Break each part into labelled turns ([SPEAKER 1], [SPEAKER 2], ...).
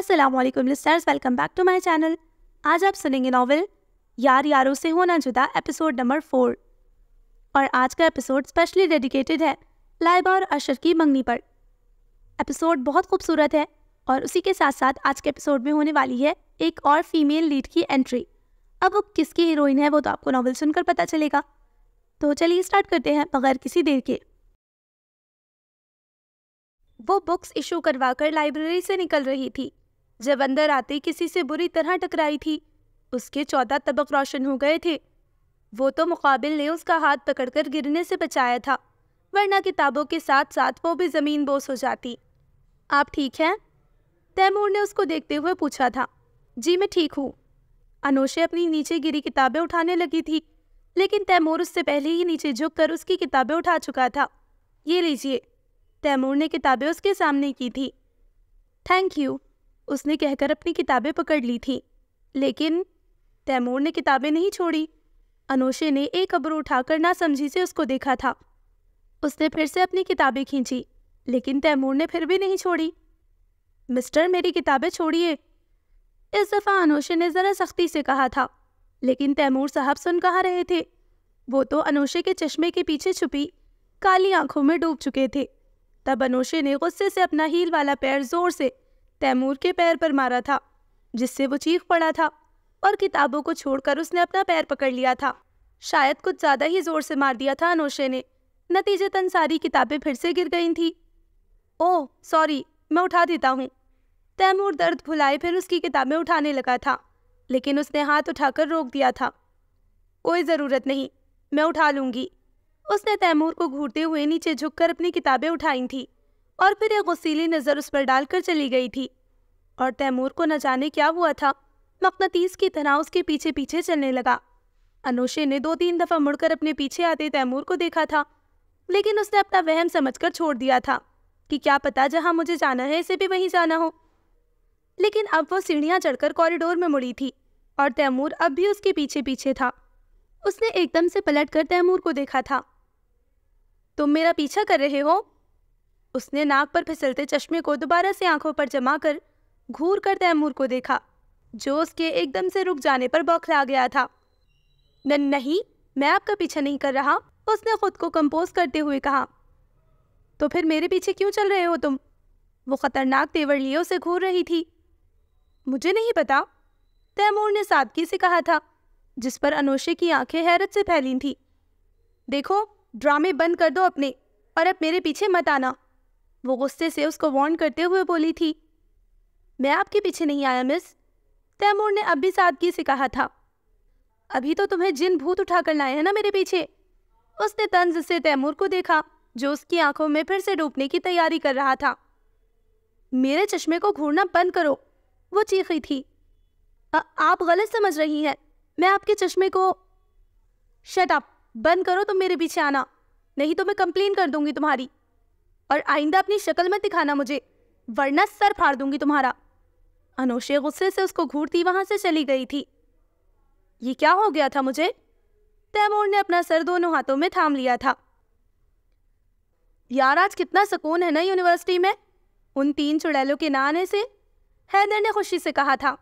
[SPEAKER 1] अस्सलाम वालेकुम listeners welcome back to my channel आज आप सुनेंगे नॉवल यार यारों से होना जुदा एपिसोड नंबर फोर और आज का एपिसोड स्पेशली डेडिकेटेड है लाइबा और अशर की मंगनी पर एपिसोड बहुत खूबसूरत है और उसी के साथ साथ आज के एपिसोड में होने वाली है एक और फीमेल लीड की एंट्री अब वो किसकी हीरोइन है वो तो आपको नॉवल सुनकर पता चलेगा तो चलिए स्टार्ट करते हैं बगैर किसी देर के वो बुक्स इशू करवाकर लाइब्रेरी से निकल रही थी जब अंदर आते किसी से बुरी तरह टकराई थी उसके चौदह तबक रोशन हो गए थे वो तो मुकाबिल ने उसका हाथ पकड़कर गिरने से बचाया था वरना किताबों के साथ साथ वो भी ज़मीन बोस हो जाती आप ठीक हैं तैमूर ने उसको देखते हुए पूछा था जी मैं ठीक हूँ अनोशे अपनी नीचे गिरी किताबें उठाने लगी थी लेकिन तैमूर उससे पहले ही नीचे झुक कर उसकी किताबें उठा चुका था ये लीजिए तैमूर ने किताबें उसके सामने की थी थैंक यू उसने कहकर अपनी किताबें पकड़ ली थी लेकिन तैमूर ने किताबें नहीं छोड़ी अनोशे ने एक अबरू उठाकर ना समझी से उसको देखा था उसने फिर से अपनी किताबें खींची लेकिन तैमूर ने फिर भी नहीं छोड़ी मिस्टर मेरी किताबें छोड़िए इस दफ़ा अनोशे ने ज़रा सख्ती से कहा था लेकिन तैमूर साहब सुन कहा रहे थे वो तो अनोशे के चश्मे के पीछे छुपी काली आंखों में डूब चुके थे तब अनोशे ने गुस्से से अपना हील वाला पैर जोर से तैमूर के पैर पर मारा था जिससे वो चीख पड़ा था और किताबों को छोड़कर उसने अपना पैर पकड़ लिया था शायद कुछ ज़्यादा ही जोर से मार दिया था अनोशे ने नतीजतन सारी किताबें फिर से गिर गई थीं ओह सॉरी मैं उठा देता हूँ तैमूर दर्द भुलाए फिर उसकी किताबें उठाने लगा था लेकिन उसने हाथ उठाकर रोक दिया था कोई ज़रूरत नहीं मैं उठा लूँगी उसने तैमूर को घूरते हुए नीचे झुककर अपनी किताबें उठाई थीं और फिर एक गुस्सीली नज़र उस पर डालकर चली गई थी और तैमूर को न जाने क्या हुआ था मकनतीस की तरह उसके पीछे पीछे चलने लगा अनुषे ने दो तीन दफ़ा मुड़कर अपने पीछे आते तैमूर को देखा था लेकिन उसने अपना वहम समझकर छोड़ दिया था कि क्या पता जहाँ मुझे जाना है इसे भी वहीं जाना हो लेकिन अब वो सीढ़ियाँ चढ़कर कॉरिडोर में मुड़ी थी और तैमूर अब भी उसके पीछे पीछे था उसने एकदम से पलट कर तैमूर को देखा था तुम मेरा पीछा कर रहे हो उसने नाक पर फिसलते चश्मे को दोबारा से आंखों पर जमा कर घूर कर तैमूर को देखा जो उसके एकदम से रुक जाने पर बौखला गया था न नहीं मैं आपका पीछा नहीं कर रहा उसने खुद को कंपोज करते हुए कहा तो फिर मेरे पीछे क्यों चल रहे हो तुम वो खतरनाक तेवर लिए उसे घूर रही थी मुझे नहीं पता तैमूर ने सादगी से कहा था जिस पर अनोशे की आंखें हैरत से फैली थी देखो ड्रामे बंद कर दो अपने और अब मेरे पीछे मत आना वो गुस्से से उसको वार्न करते हुए बोली थी मैं आपके पीछे नहीं आया मिस तैमूर ने अब भी सादगी से कहा था अभी तो तुम्हें जिन भूत उठा कर लाए हैं ना मेरे पीछे उसने तंज से तैमूर को देखा जो उसकी आंखों में फिर से डूबने की तैयारी कर रहा था मेरे चश्मे को घूरना बंद करो वो चीखी थी आ, आप गलत समझ रही हैं मैं आपके चश्मे को शट अप बंद करो तुम मेरे पीछे आना नहीं तो मैं कंप्लेन कर दूंगी तुम्हारी और आइंदा अपनी शक्ल मत दिखाना मुझे वरना सर फाड़ दूंगी तुम्हारा अनोशे गुस्से से उसको घूरती वहां से चली गई थी ये क्या हो गया था मुझे तैमूर ने अपना सर दोनों हाथों में थाम लिया था यार आज कितना सुकून है ना यूनिवर्सिटी में उन तीन चुड़ैलों के ना आने से हैदर ने खुशी से कहा था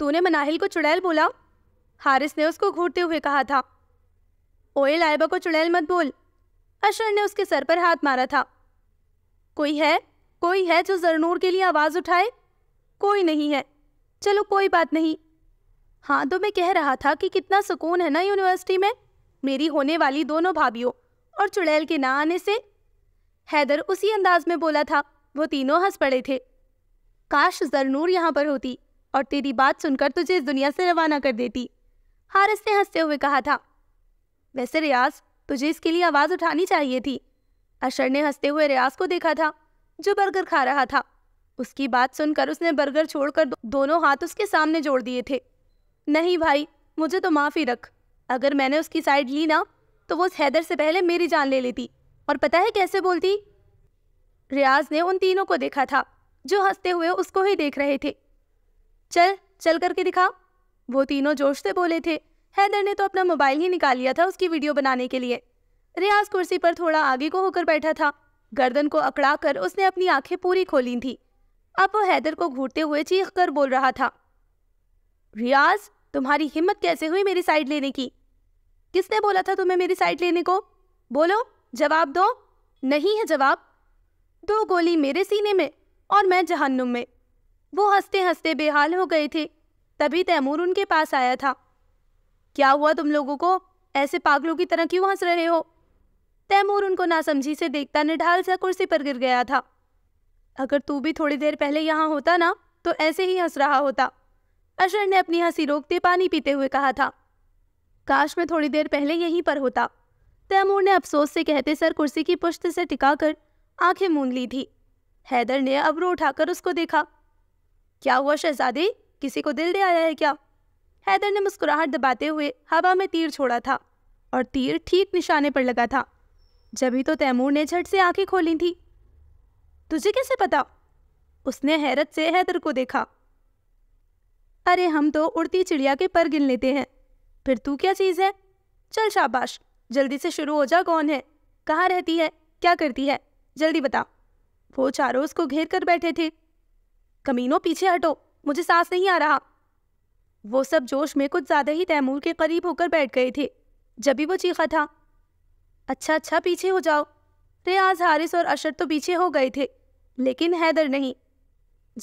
[SPEAKER 1] तूने मनाहिल को चुड़ैल बोला हारिस ने उसको घूरते हुए कहा था ओए लाइबा को चुड़ैल मत बोल अशर ने उसके सर पर हाथ मारा था कोई है कोई है जो जरनूर के लिए आवाज़ उठाए कोई नहीं है चलो कोई बात नहीं हाँ तो मैं कह रहा था कि कितना सुकून है ना यूनिवर्सिटी में मेरी होने वाली दोनों भाभीियों और चुड़ैल के ना आने से हैदर उसी अंदाज में बोला था वो तीनों हंस पड़े थे काश जरनूर यहाँ पर होती और तेरी बात सुनकर तुझे इस दुनिया से रवाना कर देती हारस ने हंसते हुए कहा था वैसे रियाज तुझे इसके लिए आवाज़ उठानी चाहिए थी अशर ने हंसते हुए रियाज को देखा था जो बर्गर खा रहा था उसकी बात सुनकर उसने बर्गर छोड़कर दो, दोनों हाथ उसके सामने जोड़ दिए थे नहीं भाई मुझे तो माफ़ी रख अगर मैंने उसकी साइड ली ना तो वो उस हैदर से पहले मेरी जान ले लेती और पता है कैसे बोलती रियाज ने उन तीनों को देखा था जो हंसते हुए उसको ही देख रहे थे चल चल करके दिखा वो तीनों जोश से बोले थे हैदर ने तो अपना मोबाइल ही निकाल लिया था उसकी वीडियो बनाने के लिए रियाज कुर्सी पर थोड़ा आगे को होकर बैठा था गर्दन को अकड़ाकर उसने अपनी आंखें पूरी खोली थी अब वो हैदर को घूरते हुए चीख कर बोल रहा था रियाज तुम्हारी हिम्मत कैसे हुई मेरी साइड लेने की किसने बोला था तुम्हें मेरी साइड लेने को बोलो जवाब दो नहीं है जवाब दो गोली मेरे सीने में और मैं जहन्नुम में वो हंसते हंसते बेहाल हो गए थे तभी तैमूर उनके पास आया था क्या हुआ तुम लोगों को ऐसे पागलों की तरह क्यों हंस रहे हो तैमूर उनको नासमझी से देखता निढाल सा कुर्सी पर गिर गया था अगर तू भी थोड़ी देर पहले यहाँ होता ना तो ऐसे ही हंस रहा होता अशर ने अपनी हंसी रोकते पानी पीते हुए कहा था काश मैं थोड़ी देर पहले यहीं पर होता तैमूर ने अफसोस से कहते सर कुर्सी की पुश्त से टिकाकर आंखें मूंद ली थी हैदर ने अबरू उठाकर उसको देखा क्या हुआ शहजादे किसी को दिल दे आया है क्या हैदर ने मुस्कुराहट दबाते हुए हवा में तीर छोड़ा था और तीर ठीक निशाने पर लगा था जभी तो तैमूर ने झट से आंखें खोली थी तुझे कैसे पता उसने हैरत से हैदर को देखा अरे हम तो उड़ती चिड़िया के पर गिन लेते हैं फिर तू क्या चीज़ है चल शाबाश जल्दी से शुरू हो जा कौन है कहाँ रहती है क्या करती है जल्दी बता वो चारों उसको घेर कर बैठे थे कमीनों पीछे हटो मुझे सांस नहीं आ रहा वो सब जोश में कुछ ज़्यादा ही तैमूर के करीब होकर बैठ गए थे जब भी वो चीखा था अच्छा अच्छा पीछे हो जाओ रियाज हारिस और अशर तो पीछे हो गए थे लेकिन हैदर नहीं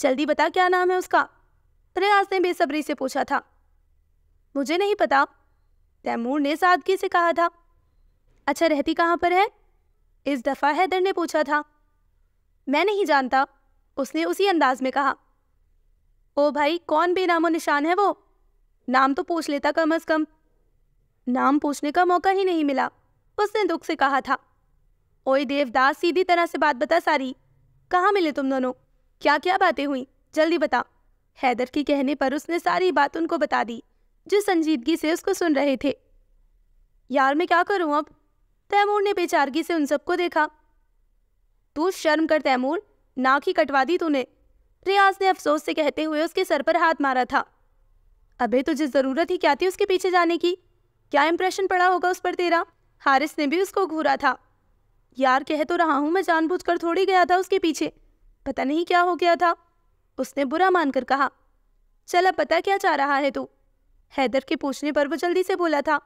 [SPEAKER 1] जल्दी बता क्या नाम है उसका रियाज ने बेसब्री से पूछा था मुझे नहीं पता तैमूर ने सादगी से कहा था अच्छा रहती कहाँ पर है इस दफ़ा हैदर ने पूछा था मैं नहीं जानता उसने उसी अंदाज में कहा ओ भाई कौन बेनामो निशान है वो नाम तो पूछ लेता कम अज़ कम नाम पूछने का मौका ही नहीं मिला उसने दुख से कहा था ओए देवदास सीधी तरह से बात बता सारी कहाँ मिले तुम दोनों क्या क्या बातें हुई जल्दी बता हैदर के कहने पर उसने सारी बात उनको बता दी जो संजीदगी से उसको सुन रहे थे यार मैं क्या करूं अब तैमूर ने बेचारगी से उन सबको देखा तू शर्म कर तैमूर नाक ही कटवा दी तूने रियाज ने अफसोस से कहते हुए उसके सर पर हाथ मारा था अबे तुझे ज़रूरत ही क्या थी उसके पीछे जाने की क्या इंप्रेशन पड़ा होगा उस पर तेरा हारिस ने भी उसको घूरा था यार कह तो रहा हूँ मैं जानबूझकर थोड़ी गया था उसके पीछे पता नहीं क्या हो गया था उसने बुरा मानकर कहा चल अब पता क्या चाह रहा है तू हैदर के पूछने पर वो जल्दी से बोला था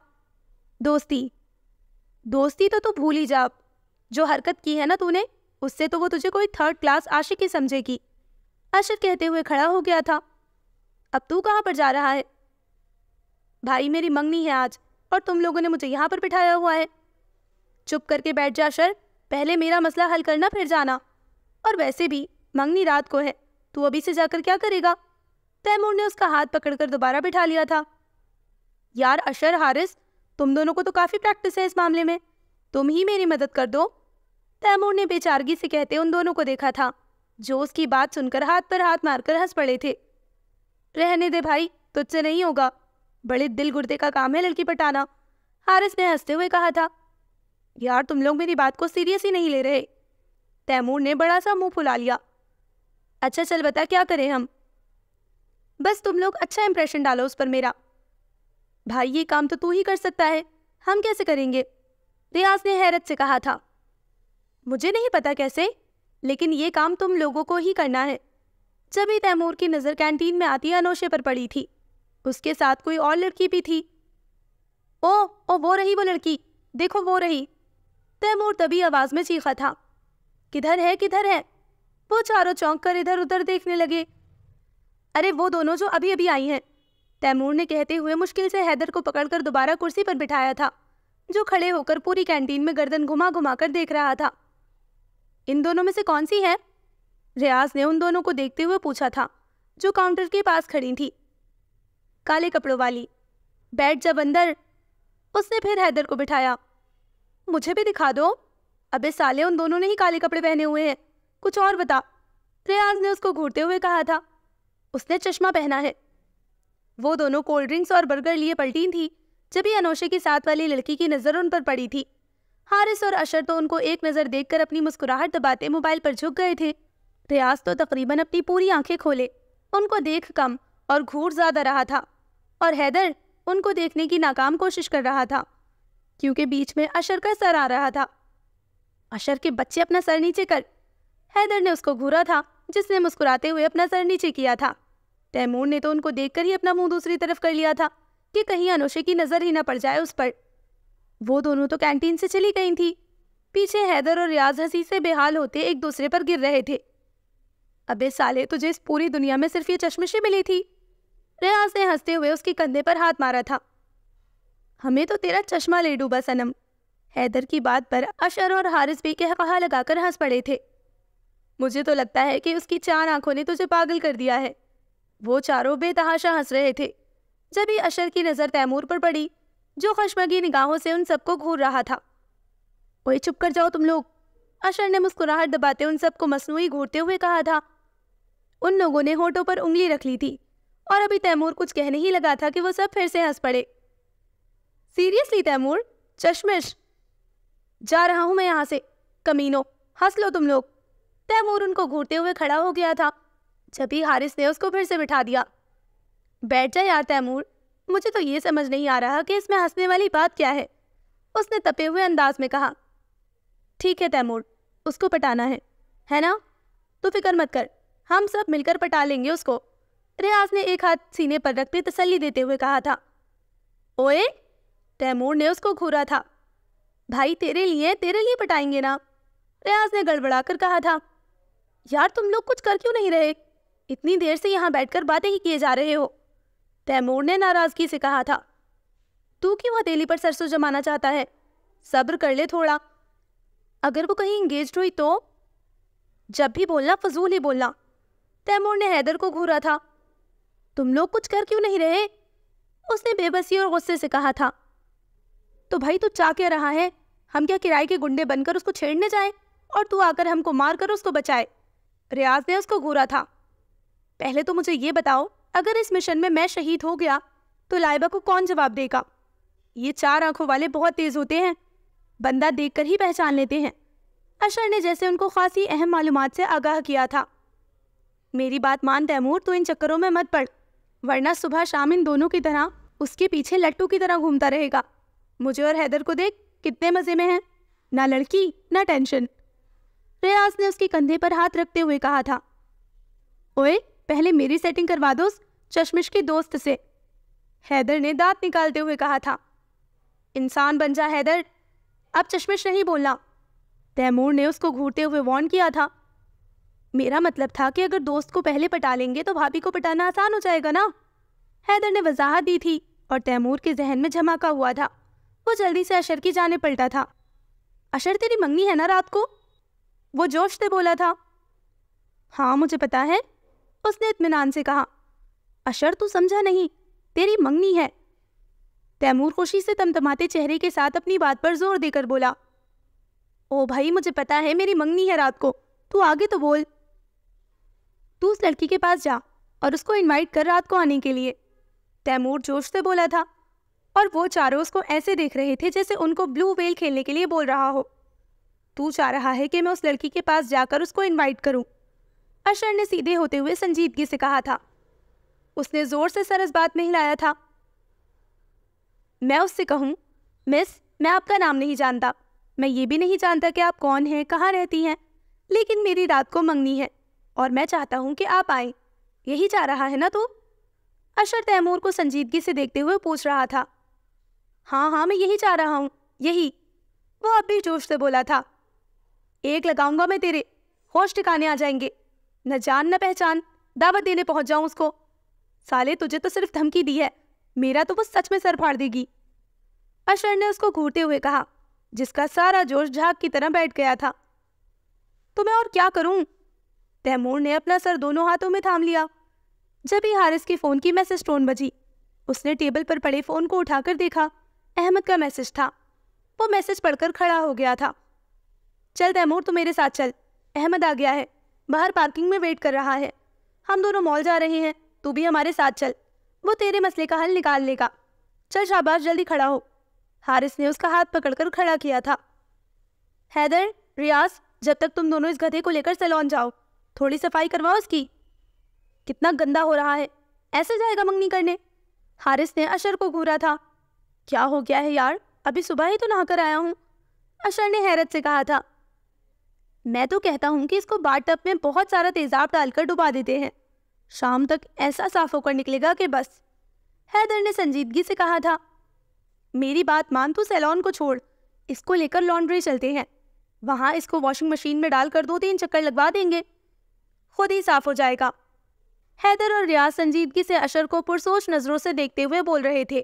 [SPEAKER 1] दोस्ती दोस्ती तो तू भूल ही जा जो हरकत की है ना तूने उससे तो वो तुझे कोई थर्ड क्लास आशिक ही समझेगी अशर कहते हुए खड़ा हो गया था अब तू कहाँ पर जा रहा है भाई मेरी मंगनी है आज और तुम लोगों ने मुझे यहाँ पर बिठाया हुआ है चुप करके बैठ जा शर पहले मेरा मसला हल करना फिर जाना और वैसे भी मंगनी रात को है तू अभी से जाकर क्या करेगा तैमूर ने उसका हाथ पकड़कर दोबारा बिठा लिया था यार अशर हारिस तुम दोनों को तो काफ़ी प्रैक्टिस है इस मामले में तुम ही मेरी मदद कर दो तैमूर ने बेचारगी से कहते उन दोनों को देखा था जो उसकी बात सुनकर हाथ पर हाथ मारकर हंस पड़े थे रहने दे भाई तुझसे नहीं होगा बड़े दिल गुर्दे का काम है लड़की पटाना हारिस ने हंसते हुए कहा था यार तुम लोग मेरी बात को सीरियस ही नहीं ले रहे तैमूर ने बड़ा सा मुंह फुला लिया अच्छा चल बता क्या करें हम बस तुम लोग अच्छा इंप्रेशन डालो उस पर मेरा भाई ये काम तो तू ही कर सकता है हम कैसे करेंगे रियाज ने हैरत से कहा था मुझे नहीं पता कैसे लेकिन ये काम तुम लोगों को ही करना है जब ही तैमूर की नज़र कैंटीन में आती अनोशे पर पड़ी थी उसके साथ कोई और लड़की भी थी ओ ओ वो रही वो लड़की देखो वो रही तैमूर तभी आवाज़ में चीखा था किधर है किधर है वो चारों चौंक कर इधर उधर देखने लगे अरे वो दोनों जो अभी अभी आई हैं तैमूर ने कहते हुए मुश्किल से हैदर को पकड़कर दोबारा कुर्सी पर बिठाया था जो खड़े होकर पूरी कैंटीन में गर्दन घुमा घुमा कर देख रहा था इन दोनों में से कौन सी है रियाज ने उन दोनों को देखते हुए पूछा था जो काउंटर के पास खड़ी थी काले कपड़ों वाली बैठ जब अंदर उसने फिर हैदर को बिठाया मुझे भी दिखा दो अबे साले उन दोनों ने ही काले कपड़े पहने हुए हैं कुछ और बता रियाज ने उसको घूरते हुए कहा था उसने चश्मा पहना है वो दोनों कोल्ड ड्रिंक्स और बर्गर लिए पलटी थी जब ही अनोशे की साथ वाली लड़की की नज़र उन पर पड़ी थी हारिस और अशर तो उनको एक नज़र देखकर अपनी मुस्कुराहट दबाते मोबाइल पर झुक गए थे रियाज तो तकरीबन अपनी पूरी आंखें खोले उनको देख कम और घूर ज़्यादा रहा था और हैदर उनको देखने की नाकाम कोशिश कर रहा था क्योंकि बीच में अशर का सर आ रहा था अशर के बच्चे अपना सर नीचे कर हैदर ने उसको घूरा था जिसने मुस्कुराते हुए अपना सर नीचे किया था तैमूर ने तो उनको देखकर ही अपना मुंह दूसरी तरफ कर लिया था कि कहीं अनोशे की नज़र ही ना पड़ जाए उस पर वो दोनों तो कैंटीन से चली गई थी पीछे हैदर और रियाज हंसी से बेहाल होते एक दूसरे पर गिर रहे थे अबे साले तुझे इस पूरी दुनिया में सिर्फ ये चश्मशी मिली थी रियाज ने हंसते हुए उसके कंधे पर हाथ मारा था हमें तो तेरा चश्मा ले डूबा सनम हैदर की बात पर अशर और हारिस भी कह कहा लगाकर हंस पड़े थे मुझे तो लगता है कि उसकी चार आंखों ने तुझे पागल कर दिया है वो चारों बेतहाशा हंस रहे थे जब ही अशर की नज़र तैमूर पर पड़ी जो खशमगी निगाहों से उन सबको घूर रहा था कोई चुप कर जाओ तुम लोग अशर ने मुस्कुराहट दबाते उन सबको मसनू घूरते हुए कहा था उन लोगों ने होठों पर उंगली रख ली थी और अभी तैमूर कुछ कहने ही लगा था कि वो सब फिर से हंस पड़े सीरियसली तैमूर चश्मिश जा रहा हूँ मैं यहां से कमीनो हंस लो तुम लोग तैमूर उनको घूरते हुए खड़ा हो गया था जब ही हारिस ने उसको फिर से बिठा दिया बैठ जा यार तैमूर मुझे तो ये समझ नहीं आ रहा कि इसमें हंसने वाली बात क्या है उसने तपे हुए अंदाज में कहा ठीक है तैमूर उसको पटाना है है ना तो फिक्र मत कर हम सब मिलकर पटा लेंगे उसको रियाज ने एक हाथ सीने पर रखते तसल्ली देते हुए कहा था ओए तैमूर ने उसको घूरा था भाई तेरे लिए तेरे लिए पटाएंगे ना रियाज ने गड़बड़ा कर कहा था यार तुम लोग कुछ कर क्यों नहीं रहे इतनी देर से यहाँ बैठकर बातें ही किए जा रहे हो तैमूर ने नाराज़गी से कहा था तू क्यों हथेली पर सरसों जमाना चाहता है सब्र कर ले थोड़ा अगर वो कहीं इंगेज हुई तो जब भी बोलना फजूल ही बोलना तैमूर ने हैदर को घूरा था तुम लोग कुछ कर क्यों नहीं रहे उसने बेबसी और गुस्से से कहा था तो भाई तू चाह क्या रहा है हम क्या किराए के गुंडे बनकर उसको छेड़ने जाए और तू आकर हमको मार कर उसको बचाए रियाज ने उसको घूरा था पहले तो मुझे ये बताओ अगर इस मिशन में मैं शहीद हो गया तो लाइबा को कौन जवाब देगा ये चार आंखों वाले बहुत तेज होते हैं बंदा देखकर ही पहचान लेते हैं अशर ने जैसे उनको खासी अहम मालूम से आगाह किया था मेरी बात मान तैमूर तो इन चक्करों में मत पड़ वरना सुबह शाम इन दोनों की तरह उसके पीछे लट्टू की तरह घूमता रहेगा मुझे और हैदर को देख कितने मज़े में है ना लड़की ना टेंशन रियाज ने उसके कंधे पर हाथ रखते हुए कहा था ओए पहले मेरी सेटिंग करवा दो चश्मिश के दोस्त से हैदर ने दांत निकालते हुए कहा था इंसान बन जा हैदर अब चश्मिश नहीं बोलना तैमूर ने उसको घूरते हुए वॉन किया था मेरा मतलब था कि अगर दोस्त को पहले पटा लेंगे तो भाभी को पटाना आसान हो जाएगा ना हैदर ने वजाहत दी थी और तैमूर के जहन में झमाका हुआ था वो जल्दी से अशर की जाने पलटा था अशर तेरी मंगनी है ना रात को वो जोश से बोला था हाँ मुझे पता है उसने इतमान से कहा अशर तू समझा नहीं तेरी मंगनी है तैमूर खुशी से तमतमाते चेहरे के साथ अपनी बात पर जोर देकर बोला ओ भाई मुझे पता है मेरी मंगनी है रात को तू आगे तो बोल तू उस लड़की के पास जा और उसको इनवाइट कर रात को आने के लिए तैमूर जोश से बोला था और वो चारों उसको ऐसे देख रहे थे जैसे उनको ब्लू वेल खेलने के लिए बोल रहा हो तू चाह रहा है कि मैं उस लड़की के पास जाकर उसको इनवाइट करूं। अशर ने सीधे होते हुए संजीदगी से कहा था उसने ज़ोर से सर इस बात में हिलाया था मैं उससे कहूँ मिस मैं आपका नाम नहीं जानता मैं ये भी नहीं जानता कि आप कौन हैं कहाँ रहती हैं लेकिन मेरी रात को मंगनी है और मैं चाहता हूँ कि आप आए यही चाह रहा है ना तू अशर तैमूर को संजीदगी से देखते हुए पूछ रहा था हाँ हाँ मैं यही चाह रहा हूँ यही वो अब भी जोश से बोला था एक लगाऊंगा मैं तेरे होश ठिकाने आ जाएंगे न जान न पहचान दावत देने पहुंच जाऊं उसको साले तुझे तो सिर्फ धमकी दी है मेरा तो वो सच में सर फाड़ देगी अशर ने उसको घूरते हुए कहा जिसका सारा जोश झाग की तरह बैठ गया था तो मैं और क्या करूं तैमूर ने अपना सर दोनों हाथों में थाम लिया जब ही हारिस के फ़ोन की मैसेज टोन बजी उसने टेबल पर पड़े फ़ोन को उठाकर देखा अहमद का मैसेज था वो मैसेज पढ़कर खड़ा हो गया था चल तैमूर तू मेरे साथ चल अहमद आ गया है बाहर पार्किंग में वेट कर रहा है हम दोनों मॉल जा रहे हैं तू भी हमारे साथ चल वो तेरे मसले का हल निकाल लेगा चल शाबाश जल्दी खड़ा हो हारिस ने उसका हाथ पकड़कर खड़ा किया था हैदर रियाज जब तक तुम दोनों इस गधे को लेकर सैलॉन जाओ थोड़ी सफाई करवाओ उसकी कितना गंदा हो रहा है ऐसे जाएगा मंगनी करने हारिस ने अशर को घूरा था क्या हो गया है यार अभी सुबह ही तो नहा कर आया हूँ अशर ने हैरत से कहा था मैं तो कहता हूँ कि इसको बाटअप में बहुत सारा तेज़ाब डालकर डुबा देते हैं शाम तक ऐसा साफ होकर निकलेगा कि बस हैदर ने संजीदगी से कहा था मेरी बात मान तू सैलॉन को छोड़ इसको लेकर लॉन्ड्री चलते हैं वहाँ इसको वॉशिंग मशीन में डालकर दो तीन चक्कर लगवा देंगे खुद ही साफ हो जाएगा हैदर और रियाज संजीदगी से अशर को पुरसोच नज़रों से देखते हुए बोल रहे थे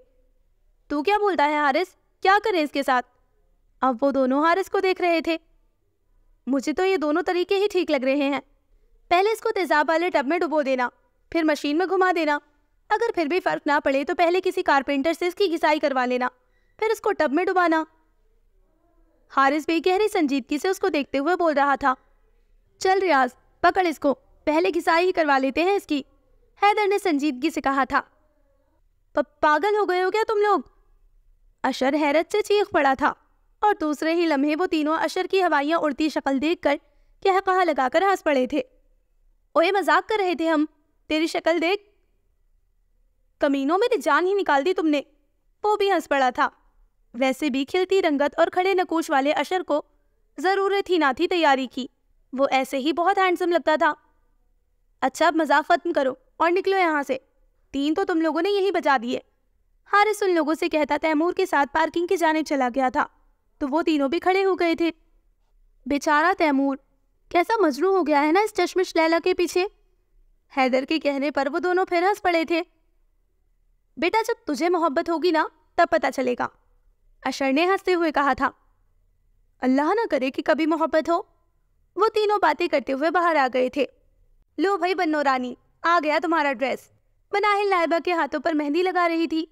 [SPEAKER 1] तू क्या बोलता है हारिस क्या करें इसके साथ अब वो दोनों हारिस को देख रहे थे मुझे तो ये दोनों तरीके ही ठीक लग रहे हैं पहले इसको तेजाब वाले टब में डुबो देना फिर मशीन में घुमा देना अगर फिर भी फ़र्क ना पड़े तो पहले किसी कारपेंटर से इसकी घिसाई करवा लेना फिर इसको टब में डुबाना हारिस भी गहरी संजीदगी से उसको देखते हुए बोल रहा था चल रियाज पकड़ इसको पहले घिसाई ही करवा लेते हैं इसकी हैदर ने संजीदगी से कहा था पागल हो गए हो क्या तुम लोग अशर हैरत से चीख पड़ा था और दूसरे ही लम्हे वो तीनों अशर की हवाइयाँ उड़ती शक्ल देख कर कह कहा लगाकर हंस पड़े थे ओए मजाक कर रहे थे हम तेरी शक्ल देख कमीनों में जान ही निकाल दी तुमने वो भी हंस पड़ा था वैसे भी खिलती रंगत और खड़े नकूश वाले अशर को ज़रूरत ही ना थी तैयारी की वो ऐसे ही बहुत हैंडसम लगता था अच्छा अब मजाक ख़त्म करो और निकलो यहाँ से तीन तो तुम लोगों ने यही बजा दिए हारिस उन लोगों से कहता तैमूर के साथ पार्किंग के जाने चला गया था तो वो तीनों भी खड़े हो गए थे बेचारा तैमूर कैसा मजरू हो गया है ना इस चश्मिश लैला के पीछे हैदर के कहने पर वो दोनों फिर हंस पड़े थे बेटा जब तुझे मोहब्बत होगी ना तब पता चलेगा अशर ने हंसते हुए कहा था अल्लाह ना करे कि कभी मोहब्बत हो वो तीनों बातें करते हुए बाहर आ गए थे लो भाई बन्नो रानी आ गया तुम्हारा ड्रेस मनाहिल नायबा के हाथों पर मेहंदी लगा रही थी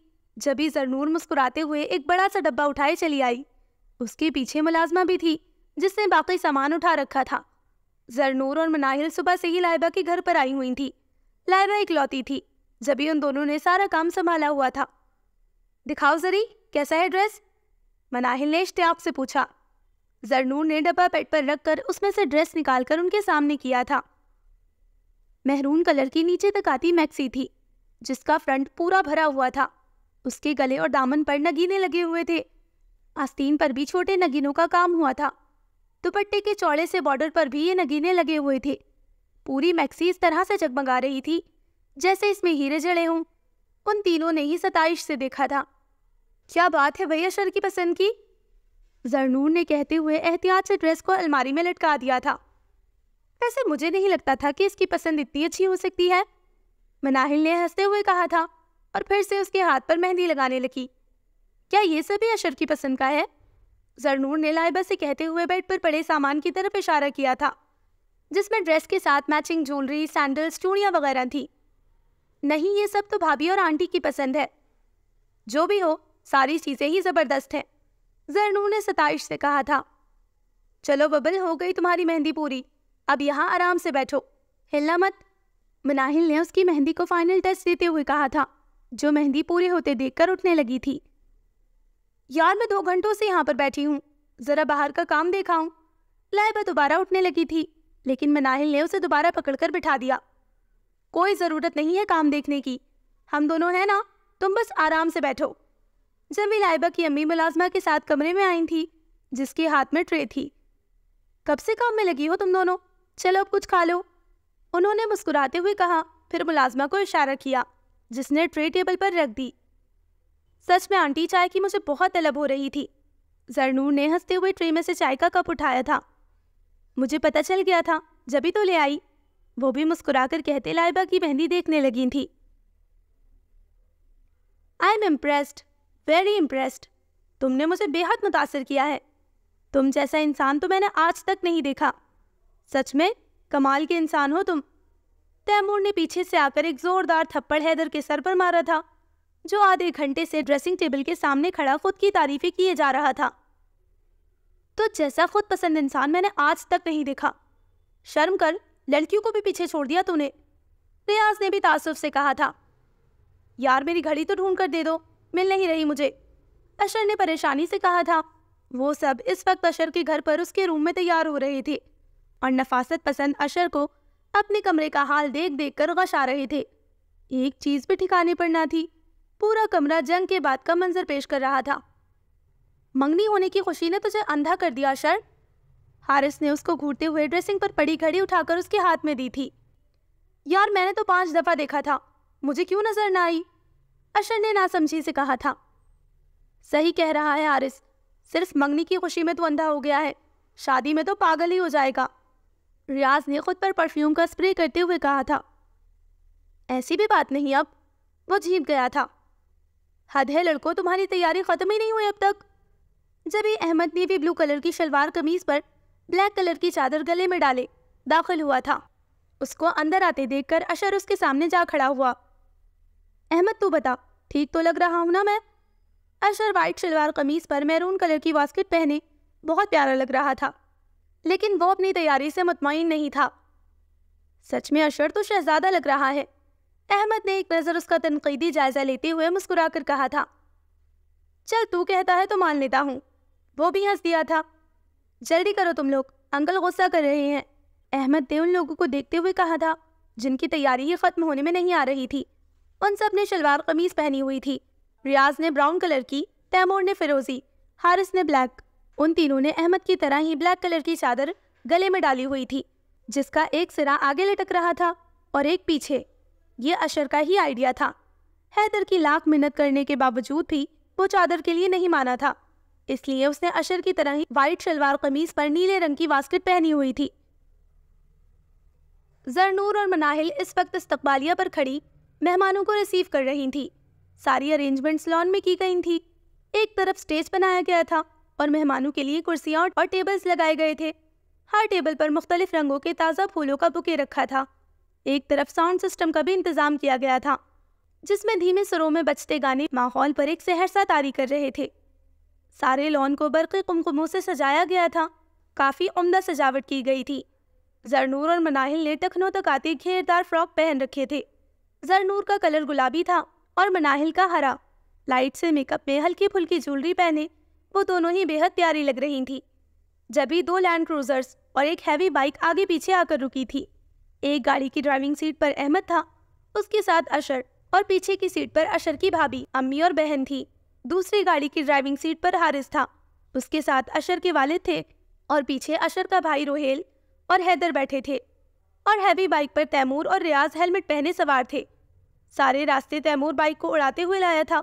[SPEAKER 1] ही जरनूर मुस्कुराते हुए एक बड़ा सा डब्बा उठाए चली आई उसके पीछे मुलाजमा भी थी जिसने बाकी सामान उठा रखा था जरनूर और मनाहिल सुबह से ही लाइबा के घर पर आई हुई थी लाइबा इकलौती थी ही उन दोनों ने सारा काम संभाला हुआ था दिखाओ जरी कैसा है ड्रेस मनाहिल ने इश्तियाक से पूछा जरनूर ने डब्बा पेट पर रखकर उसमें से ड्रेस निकालकर उनके सामने किया था मेहरून कलर की नीचे तक आती मैक्सी थी जिसका फ्रंट पूरा भरा हुआ था उसके गले और दामन पर नगीने लगे हुए थे आस्तीन पर भी छोटे नगीनों का काम हुआ था दुपट्टे के चौड़े से बॉर्डर पर भी ये नगीने लगे हुए थे पूरी मैक्सी इस तरह से जगमगा रही थी जैसे इसमें हीरे जड़े हों उन तीनों ने ही सताइश से देखा था क्या बात है भैया शर की पसंद की जरनूर ने कहते हुए एहतियात से ड्रेस को अलमारी में लटका दिया था वैसे मुझे नहीं लगता था कि इसकी पसंद इतनी अच्छी हो सकती है मनाहिल ने हंसते हुए कहा था और फिर से उसके हाथ पर मेहंदी लगाने लगी क्या ये सभी अशर की पसंद का है जरनूर ने लाइबा से कहते हुए बेड पर पड़े सामान की तरफ इशारा किया था जिसमें ड्रेस के साथ मैचिंग ज्वेलरी सैंडल्स चूड़ियाँ वगैरह थी नहीं ये सब तो भाभी और आंटी की पसंद है जो भी हो सारी चीज़ें ही ज़बरदस्त हैं जरनूर ने सताइश से कहा था चलो बबल हो गई तुम्हारी मेहंदी पूरी अब यहाँ आराम से बैठो हिलना मत मनाहिल ने उसकी मेहंदी को फाइनल टेस्ट देते हुए कहा था जो मेहंदी पूरे होते देखकर उठने लगी थी यार मैं दो घंटों से यहाँ पर बैठी हूँ ज़रा बाहर का काम देखा हूँ लाइबा दोबारा उठने लगी थी लेकिन मनाहिल ने उसे दोबारा पकड़कर बिठा दिया कोई ज़रूरत नहीं है काम देखने की हम दोनों हैं ना तुम बस आराम से बैठो जब भी लाइबा की अम्मी मुलाजमा के साथ कमरे में आई थी जिसके हाथ में ट्रे थी कब से काम में लगी हो तुम दोनों चलो अब कुछ खा लो उन्होंने मुस्कुराते हुए कहा फिर मुलाजमा को इशारा किया जिसने ट्रे टेबल पर रख दी सच में आंटी चाय की मुझे बहुत तलब हो रही थी जरनूर ने हंसते हुए ट्रे में से चाय का कप उठाया था मुझे पता चल गया था जभी तो ले आई वो भी मुस्कुराकर कहते लाइबा की मेहंदी देखने लगी थी I am impressed very impressed तुमने मुझे बेहद मुतासर किया है तुम जैसा इंसान तो मैंने आज तक नहीं देखा सच में कमाल के इंसान हो तुम तैमूर ने पीछे से आकर एक जोरदार थप्पड़ हैदर के सर पर मारा था जो आधे घंटे से ड्रेसिंग टेबल के सामने खड़ा खुद की तारीफें किए जा रहा था तो जैसा खुद पसंद इंसान मैंने आज तक नहीं देखा शर्म कर लड़कियों को भी पीछे छोड़ दिया तूने रियाज ने भी तासुफ से कहा था यार मेरी घड़ी तो ढूंढ कर दे दो मिल नहीं रही मुझे अशर ने परेशानी से कहा था वो सब इस वक्त अशर के घर पर उसके रूम में तैयार हो रहे थे और नफासत पसंद अशर को अपने कमरे का हाल देख देख कर गश आ रहे थे एक चीज़ भी ठिकाने पर ना थी पूरा कमरा जंग के बाद का मंजर पेश कर रहा था मंगनी होने की खुशी ने तुझे अंधा कर दिया अशर हारिस ने उसको घूरते हुए ड्रेसिंग पर पड़ी घड़ी उठाकर उसके हाथ में दी थी यार मैंने तो पांच दफ़ा देखा था मुझे क्यों नज़र ना आई अशर ने ना समझी से कहा था सही कह रहा है हारिस सिर्फ मंगनी की खुशी में तो अंधा हो गया है शादी में तो पागल ही हो जाएगा रियाज ने खुद पर परफ्यूम का स्प्रे करते हुए कहा था ऐसी भी बात नहीं अब वो झीप गया था हद है लड़को तुम्हारी तैयारी ख़त्म ही नहीं हुई अब तक जब ही अहमद ने भी ब्लू कलर की शलवार कमीज पर ब्लैक कलर की चादर गले में डाले दाखिल हुआ था उसको अंदर आते देखकर अशर उसके सामने जा खड़ा हुआ अहमद तू बता ठीक तो लग रहा हूँ ना मैं अशर वाइट शलवार कमीज पर मैरून कलर की वास्केट पहने बहुत प्यारा लग रहा था लेकिन वो अपनी तैयारी से मुतमिन नहीं था सच में अशर तो शहजादा लग रहा है अहमद ने एक नज़र उसका तनकीदी जायज़ा लेते हुए मुस्कुरा कर कहा था चल तू कहता है तो मान लेता हूँ वो भी हंस दिया था जल्दी करो तुम लोग अंकल गुस्सा कर रहे हैं अहमद ने उन लोगों को देखते हुए कहा था जिनकी तैयारी ही ख़त्म होने में नहीं आ रही थी उन सब ने शलवार कमीज़ पहनी हुई थी रियाज ने ब्राउन कलर की तैमूर ने फिरोज़ी हारिस ने ब्लैक उन तीनों ने अहमद की तरह ही ब्लैक कलर की चादर गले में डाली हुई थी जिसका एक सिरा आगे लटक रहा था और एक पीछे ये अशर का ही आइडिया था हैदर की लाख मिन्नत करने के बावजूद भी वो चादर के लिए नहीं माना था इसलिए उसने अशर की तरह ही वाइट शलवार कमीज पर नीले रंग की वास्केट पहनी हुई थी जरनूर और मनाहिल इस वक्त इस्तबालिया पर खड़ी मेहमानों को रिसीव कर रही थी सारी अरेंजमेंट्स लॉन में की गई थी एक तरफ स्टेज बनाया गया था और मेहमानों के लिए कुर्सियाँ और टेबल्स लगाए गए थे हर टेबल पर मुख्तलिफ रंगों के ताज़ा फूलों का बुके रखा था एक तरफ साउंड सिस्टम का भी इंतज़ाम किया गया था जिसमें धीमे सरों में बचते गाने माहौल पर एक सहर सा तारी कर रहे थे सारे लॉन को बरक़ी कुमकुमों से सजाया गया था काफ़ी उम्दा सजावट की गई थी जरनूर और मनाहिल ने टखनों तक आते घेरदार फ्रॉक पहन रखे थे जरनूर का कलर गुलाबी था और मनाहिल का हरा लाइट से मेकअप में हल्की फुल्की ज्वेलरी पहने वो दोनों ही बेहद प्यारी लग रही थी भी दो लैंड क्रूजर्स और एक हैवी बाइक आगे पीछे आकर रुकी थी एक गाड़ी की ड्राइविंग सीट पर अहमद था उसके साथ अशर और पीछे की सीट पर अशर की भाभी अम्मी और बहन थी दूसरी गाड़ी की ड्राइविंग सीट पर हारिस था उसके साथ अशर के वाले थे और पीछे अशर का भाई रोहेल और हैदर बैठे थे और हैवी बाइक पर तैमूर और रियाज हेलमेट पहने सवार थे सारे रास्ते तैमूर बाइक को उड़ाते हुए लाया था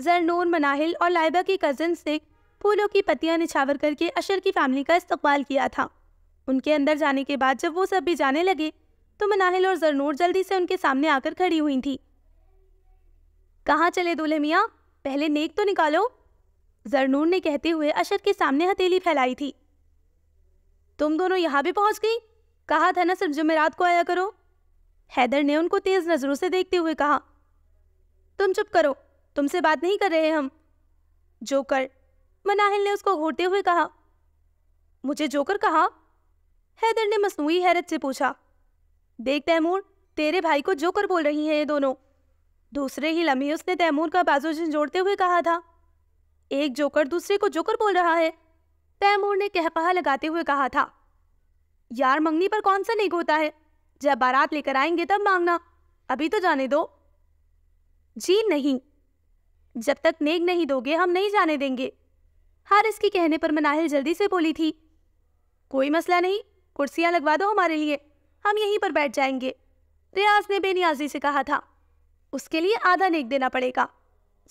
[SPEAKER 1] जरनूर मनाहिल और लाइबा की कज़न से फूलों की पत्तियां निछावर करके अशर की फैमिली का इस्तकबाल किया था उनके अंदर जाने के बाद जब वो सब भी जाने लगे तो मनाहिल और जरनूर जल्दी से उनके सामने आकर खड़ी हुई थी कहाँ चले दूल्हे मियाँ पहले नेक तो निकालो जरनूर ने कहते हुए अशर के सामने हथेली फैलाई थी तुम दोनों यहाँ भी पहुँच गई कहा था ना सिर्फ जुमेरात को आया करो हैदर ने उनको तेज़ नज़रों से देखते हुए कहा तुम चुप करो तुमसे बात नहीं कर रहे हम जोकर मनाहिल ने उसको घूरते हुए कहा मुझे जोकर कहा हैदर ने मसनू हैरत से पूछा देख तैमूर तेरे भाई को जोकर बोल रही हैं ये दोनों दूसरे ही लम्हे उसने तैमूर का बाजू झंझोड़ते हुए कहा था एक जोकर दूसरे को जोकर बोल रहा है तैमूर ने कहकहा लगाते हुए कहा था यार मंगनी पर कौन सा नेक होता है जब बारात लेकर आएंगे तब मांगना अभी तो जाने दो जी नहीं जब तक नेग नहीं दोगे हम नहीं जाने देंगे हारिस के कहने पर मनाहिल जल्दी से बोली थी कोई मसला नहीं कुर्सियां लगवा दो हमारे लिए हम यहीं पर बैठ जाएंगे रियाज ने बेनियाजी से कहा था उसके लिए आधा नेक देना पड़ेगा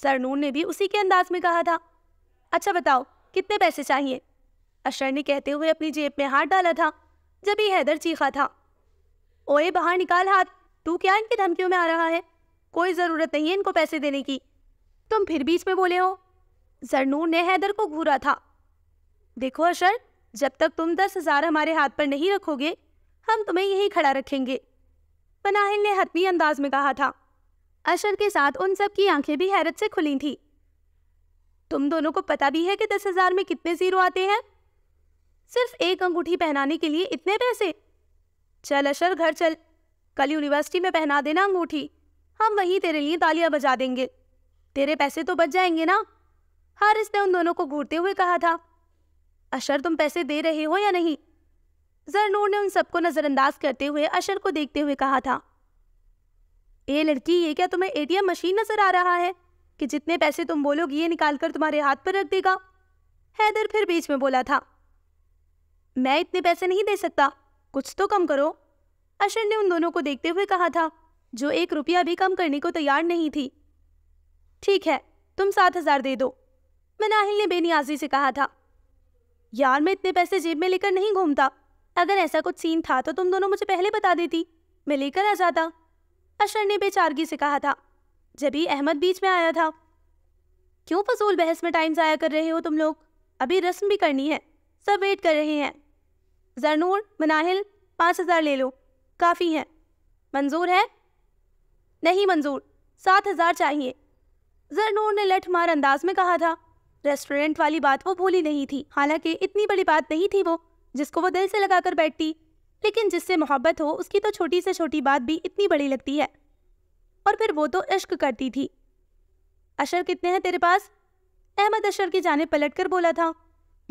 [SPEAKER 1] सरनूर ने भी उसी के अंदाज में कहा था अच्छा बताओ कितने पैसे चाहिए अशर ने कहते हुए अपनी जेब में हाथ डाला था जब ही हैदर चीखा था ओए बाहर निकाल हाथ तू क्या इनकी धमकियों में आ रहा है कोई ज़रूरत नहीं है इनको पैसे देने की तुम फिर बीच में बोले हो जरनूर ने हैदर को घूरा था देखो अशर जब तक तुम दस हजार हमारे हाथ पर नहीं रखोगे हम तुम्हें यहीं खड़ा रखेंगे पनाहिल ने हतमी अंदाज में कहा था अशर के साथ उन सब की आंखें भी हैरत से खुली थी तुम दोनों को पता भी है कि दस हजार में कितने जीरो आते हैं सिर्फ एक अंगूठी पहनाने के लिए इतने पैसे चल अशर घर चल कल यूनिवर्सिटी में पहना देना अंगूठी हम वहीं तेरे लिए तालियां बजा देंगे तेरे पैसे तो बच जाएंगे ना हारिस ने उन दोनों को घूरते हुए कहा था अशर तुम पैसे दे रहे हो या नहीं जरनूर ने उन सबको नज़रअंदाज करते हुए अशर को देखते हुए कहा था ए लड़की ये क्या तुम्हें एटीएम मशीन नज़र आ रहा है कि जितने पैसे तुम बोलोगे ये निकाल कर तुम्हारे हाथ पर रख देगा हैदर फिर बीच में बोला था मैं इतने पैसे नहीं दे सकता कुछ तो कम करो अशर ने उन दोनों को देखते हुए कहा था जो एक रुपया भी कम करने को तैयार नहीं थी ठीक है तुम सात हजार दे दो मैं नाहिल ने बेनियाजी से कहा था यार मैं इतने पैसे जेब में लेकर नहीं घूमता अगर ऐसा कुछ सीन था तो तुम दोनों मुझे पहले बता देती मैं लेकर आ जाता अशर ने बेचारगी से कहा था जबी अहमद बीच में आया था क्यों फजूल बहस में टाइम ज़ाया कर रहे हो तुम लोग अभी रस्म भी करनी है सब वेट कर रहे हैं जरनूर मनाहिल पाँच हज़ार ले लो काफ़ी है मंजूर है नहीं मंजूर सात हज़ार चाहिए जरनूर ने लठमार अंदाज में कहा था रेस्टोरेंट वाली बात वो भूली नहीं थी हालांकि इतनी बड़ी बात नहीं थी वो जिसको वो दिल से लगाकर बैठती लेकिन जिससे मोहब्बत हो उसकी तो छोटी से छोटी बात भी इतनी बड़ी लगती है और फिर वो तो इश्क करती थी अशर कितने हैं तेरे पास अहमद अशर की जाने पलट कर बोला था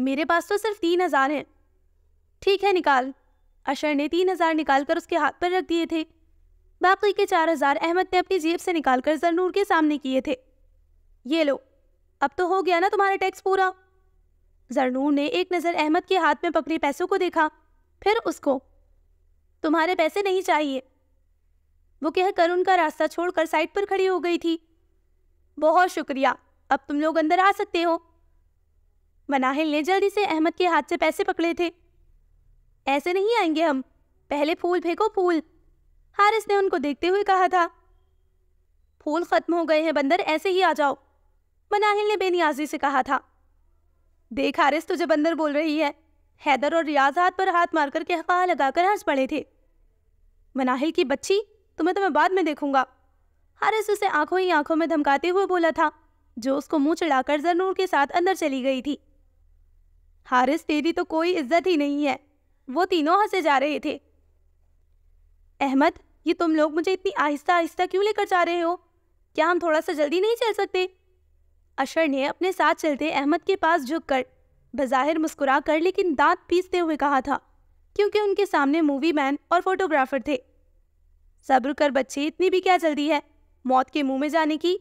[SPEAKER 1] मेरे पास तो सिर्फ तीन हज़ार हैं ठीक है निकाल अशर ने तीन हज़ार निकाल कर उसके हाथ पर रख दिए थे बाकी के चार हज़ार अहमद ने अपनी जेब से निकाल कर जरनूर के सामने किए थे ये लो अब तो हो गया ना तुम्हारा टैक्स पूरा जरनूर ने एक नज़र अहमद के हाथ में पकड़े पैसों को देखा फिर उसको तुम्हारे पैसे नहीं चाहिए वो कह कर उनका रास्ता छोड़कर साइड पर खड़ी हो गई थी बहुत शुक्रिया अब तुम लोग अंदर आ सकते हो मनाहिल ने जल्दी से अहमद के हाथ से पैसे पकड़े थे ऐसे नहीं आएंगे हम पहले फूल फेंको फूल हारिस ने उनको देखते हुए कहा था फूल खत्म हो गए हैं बंदर ऐसे ही आ जाओ मनाहिल ने बेनियाजी से कहा था देख हारिस तुझे बंदर बोल रही है हैदर और रियाज हाथ पर हाथ मारकर के हवा लगाकर हंस पड़े थे मनाहिल की बच्ची तुम्हें तो मैं बाद में देखूंगा हारिस उसे आंखों ही आंखों में धमकाते हुए बोला था जो उसको मुंह चढ़ाकर जरनूर के साथ अंदर चली गई थी हारिस तेरी तो कोई इज्जत ही नहीं है वो तीनों हंसे जा रहे थे अहमद ये तुम लोग मुझे इतनी आहिस्ता आहिस्ता क्यों लेकर जा रहे हो क्या हम थोड़ा सा जल्दी नहीं चल सकते अशर ने अपने साथ चलते अहमद के पास झुक कर बज़ाहिर मुस्कुरा कर लेकिन दांत पीसते हुए कहा था क्योंकि उनके सामने मूवी मैन और फोटोग्राफर थे सब्र कर बच्चे इतनी भी क्या जल्दी है मौत के मुंह में जाने की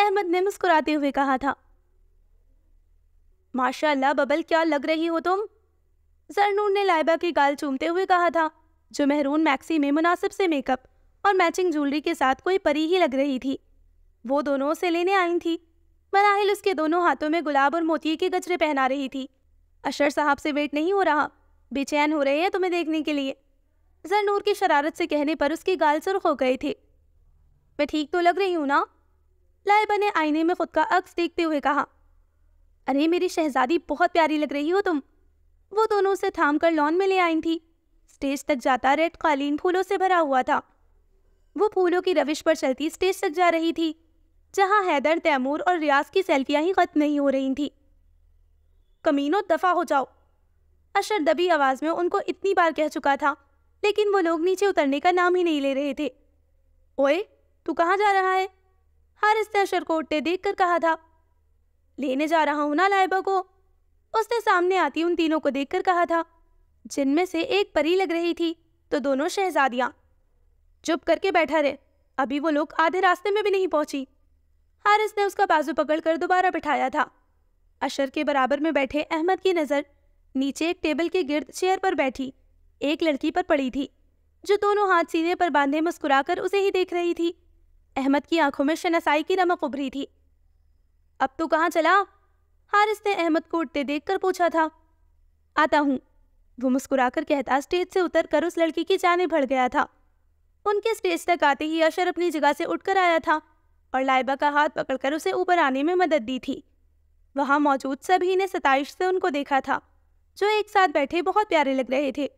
[SPEAKER 1] अहमद ने मुस्कुराते हुए कहा था माशाल्लाह बबल क्या लग रही हो तुम सरनूर ने लाइबा की गाल चूमते हुए कहा था जो मेहरून मैक्सी में मुनासिब से मेकअप और मैचिंग ज्वेलरी के साथ कोई परी ही लग रही थी वो दोनों उसे लेने आई थी मराहिल उसके दोनों हाथों में गुलाब और मोती के गजरे पहना रही थी अशर साहब से वेट नहीं हो रहा बेचैन हो रहे हैं तुम्हें देखने के लिए जर नूर की शरारत से कहने पर उसके गाल सुरख हो गए थे मैं ठीक तो लग रही हूँ ना लाइबा ने आईने में खुद का अक्स देखते हुए कहा अरे मेरी शहजादी बहुत प्यारी लग रही हो तुम वो दोनों उसे थाम कर लॉन में ले आई थी स्टेज तक जाता रेड कालीन फूलों से भरा हुआ था वो फूलों की रविश पर चलती स्टेज तक जा रही थी जहां हैदर तैमूर और रियाज की सेल्फियां ही खत्म नहीं हो रही थीं कमीनो दफ़ा हो जाओ अशर दबी आवाज़ में उनको इतनी बार कह चुका था लेकिन वो लोग नीचे उतरने का नाम ही नहीं ले रहे थे ओए तू कहाँ जा रहा है हारिस ने अशर को उठते देख कर कहा था लेने जा रहा हूँ ना लाइबा को उसने सामने आती उन तीनों को कर कहा था जिनमें से एक परी लग रही थी तो दोनों शहजादियाँ चुप करके बैठा रहे अभी वो लोग आधे रास्ते में भी नहीं पहुंची हारिस ने उसका बाजू पकड़कर दोबारा बिठाया था अशर के बराबर में बैठे अहमद की नज़र नीचे एक टेबल के गिर्द चेयर पर बैठी एक लड़की पर पड़ी थी जो दोनों हाथ सीने पर बांधे मुस्कुराकर उसे ही देख रही थी अहमद की आंखों में शनासाई की रमक उभरी थी अब तो कहाँ चला हारिस ने अहमद को उठते देख कर पूछा था आता हूँ वो मुस्कुराकर कहता स्टेज से उतर कर उस लड़की की जाने भर गया था उनके स्टेज तक आते ही अशर अपनी जगह से उठकर आया था और लाइबा का हाथ पकड़कर उसे ऊपर आने में मदद दी थी वहाँ मौजूद सभी ने सताइश से उनको देखा था जो एक साथ बैठे बहुत प्यारे लग रहे थे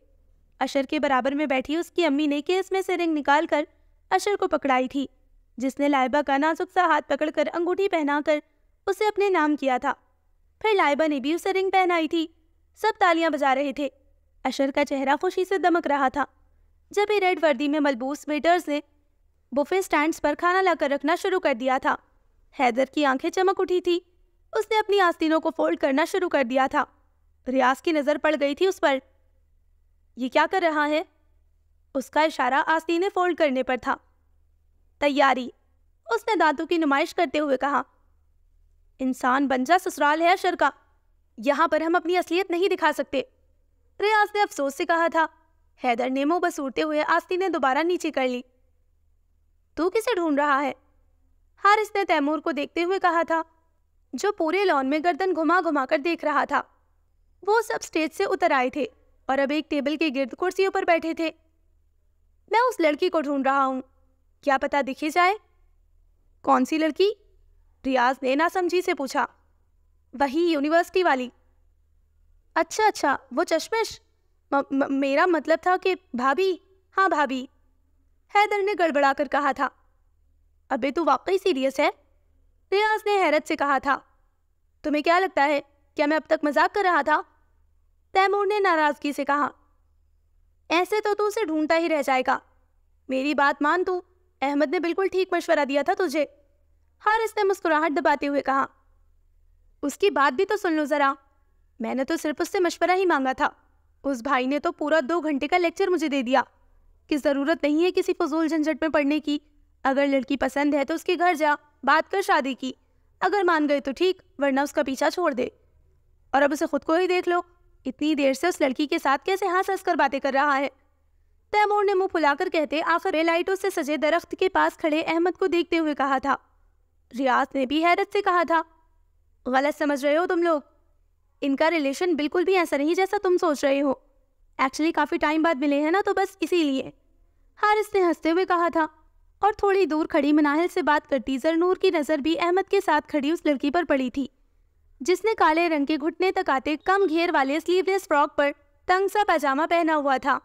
[SPEAKER 1] अशर के बराबर में बैठी उसकी अम्मी ने केस में से रिंग निकाल कर अशर को पकड़ाई थी जिसने लाइबा का नाजुक सा हाथ पकड़कर अंगूठी पहनाकर उसे अपने नाम किया था फिर लाइबा ने भी उसे रिंग पहनाई थी सब तालियां बजा रहे थे अशर का चेहरा खुशी से दमक रहा था जब ही रेड वर्दी में मलबूस वेटर्स ने बुफे स्टैंड्स पर खाना लाकर रखना शुरू कर दिया था हैदर की आंखें चमक उठी थी उसने अपनी आस्तीनों को फोल्ड करना शुरू कर दिया था रियाज की नज़र पड़ गई थी उस पर यह क्या कर रहा है उसका इशारा आस्तीने फोल्ड करने पर था तैयारी उसने दांतों की नुमाइश करते हुए कहा इंसान बंजा ससुराल है अशर का यहां पर हम अपनी असलियत नहीं दिखा सकते रियाज ने अफसोस से कहा था हैदर ने मुंह बसूरते हुए आस्तीने दोबारा नीचे कर ली तू किसे ढूंढ रहा है हारिस ने तैमूर को देखते हुए कहा था जो पूरे लॉन में गर्दन घुमा घुमा कर देख रहा था वो सब स्टेज से उतर आए थे और अब एक टेबल के गिर्द कुर्सियों पर बैठे थे मैं उस लड़की को ढूंढ रहा हूँ क्या पता दिखी जाए कौन सी लड़की रियाज ने ना समझी से पूछा वही यूनिवर्सिटी वाली अच्छा अच्छा वो चश्मिश म, म, मेरा मतलब था कि भाभी हाँ भाभी हैदर ने गड़बड़ा कर कहा था अबे तू वाकई सीरियस है रियाज ने हैरत से कहा था तुम्हें क्या लगता है क्या मैं अब तक मजाक कर रहा था तैमूर ने नाराजगी से कहा ऐसे तो तू उसे ढूंढता ही रह जाएगा मेरी बात मान तू अहमद ने बिल्कुल ठीक मशवरा दिया था तुझे हारिस ने मुस्कुराहट दबाते हुए कहा उसकी बात भी तो सुन लो ज़रा मैंने तो सिर्फ उससे मशवरा ही मांगा था उस भाई ने तो पूरा दो घंटे का लेक्चर मुझे दे दिया कि ज़रूरत नहीं है किसी फजूल झंझट में पड़ने की अगर लड़की पसंद है तो उसके घर जा बात कर शादी की अगर मान गए तो ठीक वरना उसका पीछा छोड़ दे और अब उसे खुद को ही देख लो इतनी देर से उस लड़की के साथ कैसे हंस हंस कर बातें कर रहा है तैमूर ने मुंह फुलाकर कहते आखिर लाइटों से सजे दरख्त के पास खड़े अहमद को देखते हुए कहा था रियाज ने भी हैरत से कहा था गलत समझ रहे हो तुम लोग इनका रिलेशन बिल्कुल भी ऐसा नहीं जैसा तुम सोच रहे हो एक्चुअली काफ़ी टाइम बाद मिले हैं ना तो बस इसीलिए हारिस ने हंसते हुए कहा था और थोड़ी दूर खड़ी मनाहिल से बात करती जरनूर की नज़र भी अहमद के साथ खड़ी उस लड़की पर पड़ी थी जिसने काले रंग के घुटने तक आते कम घेर वाले स्लीवलेस फ्रॉक पर तंग सा पैजामा पहना हुआ था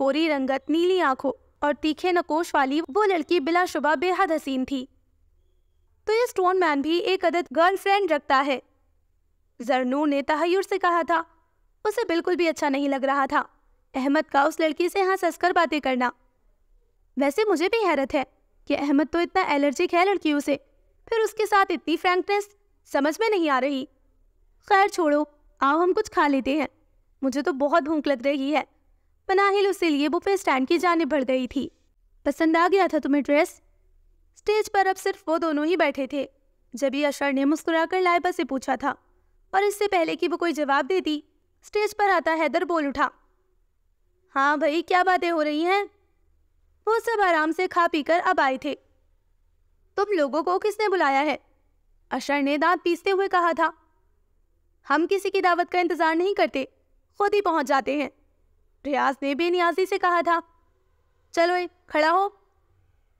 [SPEAKER 1] गोरी रंगत नीली आंखों और तीखे नकोश वाली वो लड़की बिलाशुबा बेहद हसीन थी तो ये स्टोन मैन भी एक अदद गर्लफ्रेंड रखता है जरनूर ने तहयर से कहा था उसे बिल्कुल भी अच्छा नहीं लग रहा था अहमद का उस लड़की से हंस हंसकर बातें करना वैसे मुझे भी हैरत है कि अहमद तो इतना एलर्जिक है लड़कियों से फिर उसके साथ इतनी फ्रैंकनेस समझ में नहीं आ रही खैर छोड़ो आओ हम कुछ खा लेते हैं मुझे तो बहुत भूख लग रही है पनाहिल उसे लिए बुफे स्टैंड की जाने बढ़ गई थी पसंद आ गया था तुम्हें ड्रेस स्टेज पर अब सिर्फ वो दोनों ही बैठे थे जबी अशर ने मुस्कुराकर लाइबा से पूछा था और इससे पहले कि वो कोई जवाब देती स्टेज पर आता हैदर बोल उठा हाँ भाई क्या बातें हो रही हैं वो सब आराम से खा पी कर अब आए थे तुम लोगों को किसने बुलाया है अशर ने दांत पीसते हुए कहा था हम किसी की दावत का इंतज़ार नहीं करते खुद ही पहुंच जाते हैं रियाज ने बेनियाजी से कहा था चलो ए, खड़ा हो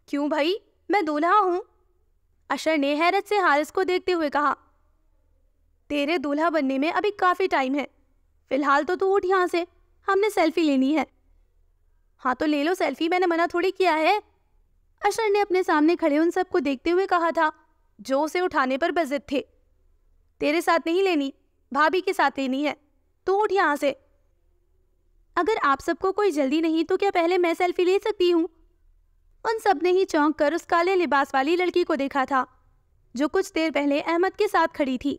[SPEAKER 1] क्यों भाई मैं दूल्हा हूं अशर ने हैरत से हारिस को देखते हुए कहा तेरे दूल्हा बनने में अभी काफ़ी टाइम है फिलहाल तो तू उठ यहाँ से हमने सेल्फी लेनी है हाँ तो ले लो सेल्फी मैंने मना थोड़ी किया है अशर ने अपने सामने खड़े उन सबको देखते हुए कहा था जो उसे उठाने पर बजित थे तेरे साथ नहीं लेनी भाभी के साथ लेनी है तू उठ यहाँ से अगर आप सबको कोई जल्दी नहीं तो क्या पहले मैं सेल्फी ले सकती हूँ उन सब ने ही चौंक कर उस काले लिबास वाली लड़की को देखा था जो कुछ देर पहले अहमद के साथ खड़ी थी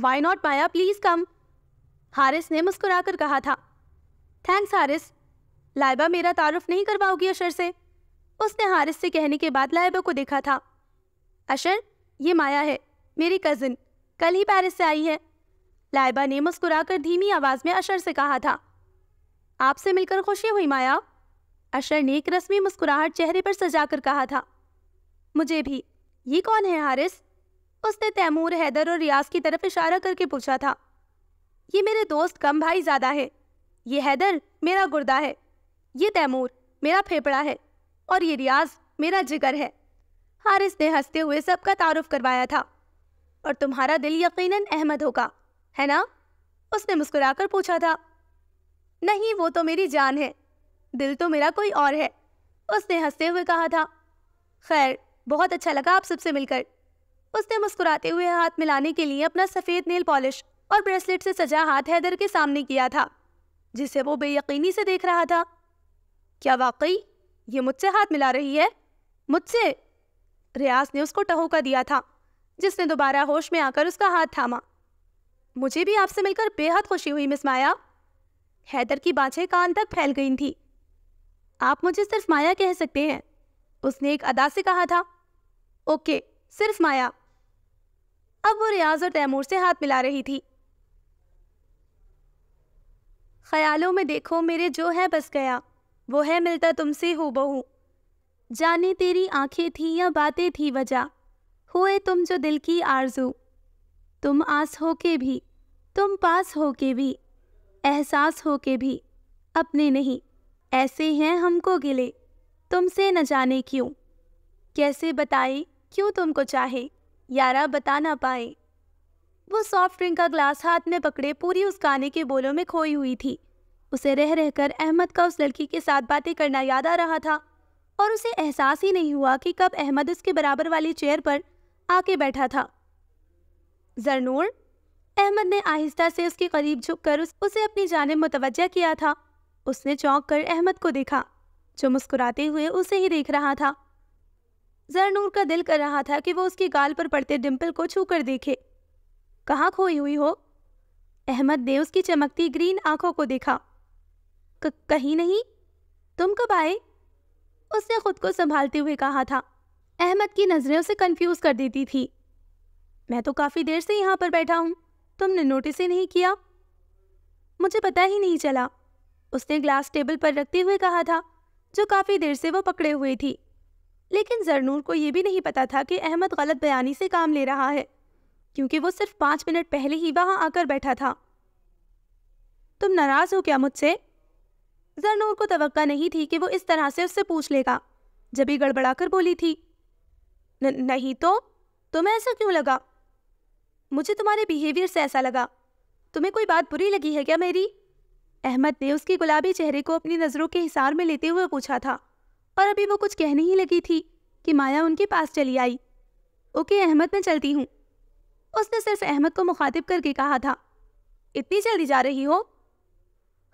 [SPEAKER 1] why not Maya please come Haris ने मुस्कुराकर कहा था थैंक्स हारिस लाइबा मेरा तारुफ नहीं करवाओगी अशर से उसने हारिस से कहने के बाद लाइबा को देखा था अशर ये माया है मेरी कजिन कल ही पैरिस से आई है लाइबा ने मुस्कुराकर धीमी आवाज़ में अशर से कहा था आपसे मिलकर खुशी हुई माया अशर ने एक रस्मी मुस्कुराहट चेहरे पर सजाकर कहा था मुझे भी ये कौन है हारिस उसने तैमूर हैदर और रियाज की तरफ इशारा करके पूछा था ये मेरे दोस्त कम भाई ज़्यादा है ये हैदर मेरा गुर्दा है ये तैमूर मेरा फेफड़ा है और ये रियाज मेरा जिगर है हारिस ने हंसते हुए सबका तारुफ करवाया था और तुम्हारा दिल यकीनन अहमद होगा है ना उसने मुस्कुराकर पूछा था नहीं वो तो मेरी जान है दिल तो मेरा कोई और है उसने हंसते हुए कहा था खैर बहुत अच्छा लगा आप सबसे मिलकर उसने मुस्कुराते हुए हाथ मिलाने के लिए अपना सफ़ेद नेल पॉलिश और ब्रेसलेट से सजा हाथ हैदर के सामने किया था जिसे वो बेयकीनी से देख रहा था क्या वाकई ये मुझसे हाथ मिला रही है मुझसे रियाज ने उसको टहोका दिया था जिसने दोबारा होश में आकर उसका हाथ थामा मुझे भी आपसे मिलकर बेहद खुशी हुई मिस माया हैदर की बाछें कान तक फैल गई थी आप मुझे सिर्फ माया कह सकते हैं उसने एक अदा से कहा था ओके सिर्फ माया अब वो रियाज और तैमूर से हाथ मिला रही थी ख्यालों में देखो मेरे जो है बस गया वो है मिलता तुमसे हो बहू जाने तेरी आंखें थी या बातें थी वजह हुए तुम जो दिल की आरजू तुम आस हो के भी तुम पास हो के भी एहसास हो के भी अपने नहीं ऐसे हैं हमको गिले तुमसे न जाने क्यों कैसे बताए क्यों तुमको चाहे यारा बता ना पाए वो सॉफ्ट ड्रिंक का ग्लास हाथ में पकड़े पूरी उस गाने के बोलों में खोई हुई थी उसे रह रहकर अहमद का उस लड़की के साथ बातें करना याद आ रहा था और उसे एहसास ही नहीं हुआ कि कब अहमद उसके बराबर वाली चेयर पर आके बैठा था जरनूर अहमद ने आहिस्ता से उसके करीब झुककर उस, उसे अपनी जानब मुतवजा किया था उसने चौंक कर अहमद को देखा जो मुस्कुराते हुए उसे ही देख रहा था जरनूर का दिल कर रहा था कि वो उसकी गाल पर पड़ते डिम्पल को छू देखे कहाँ खोई हुई हो अहमद ने उसकी चमकती ग्रीन आंखों को देखा कहीं नहीं तुम कब आए उसने खुद को संभालते हुए कहा था अहमद की नज़रें उसे कंफ्यूज कर देती थी मैं तो काफ़ी देर से यहां पर बैठा हूं तुमने नोटिस ही नहीं किया मुझे पता ही नहीं चला उसने ग्लास टेबल पर रखते हुए कहा था जो काफ़ी देर से वो पकड़े हुए थी लेकिन जरनूर को यह भी नहीं पता था कि अहमद गलत बयानी से काम ले रहा है क्योंकि वो सिर्फ पाँच मिनट पहले ही वहाँ आकर बैठा था तुम नाराज़ हो क्या मुझसे जरनूर को तो नहीं थी कि वो इस तरह से उससे पूछ लेगा जब ही गड़बड़ाकर बोली थी न, नहीं तो तुम्हें ऐसा क्यों लगा मुझे तुम्हारे बिहेवियर से ऐसा लगा तुम्हें कोई बात बुरी लगी है क्या मेरी अहमद ने उसके गुलाबी चेहरे को अपनी नज़रों के हिसार में लेते हुए पूछा था और अभी वो कुछ कहने ही लगी थी कि माया उनके पास चली आई ओके अहमद मैं चलती हूँ उसने सिर्फ अहमद को मुखातिब करके कहा था इतनी जल्दी जा रही हो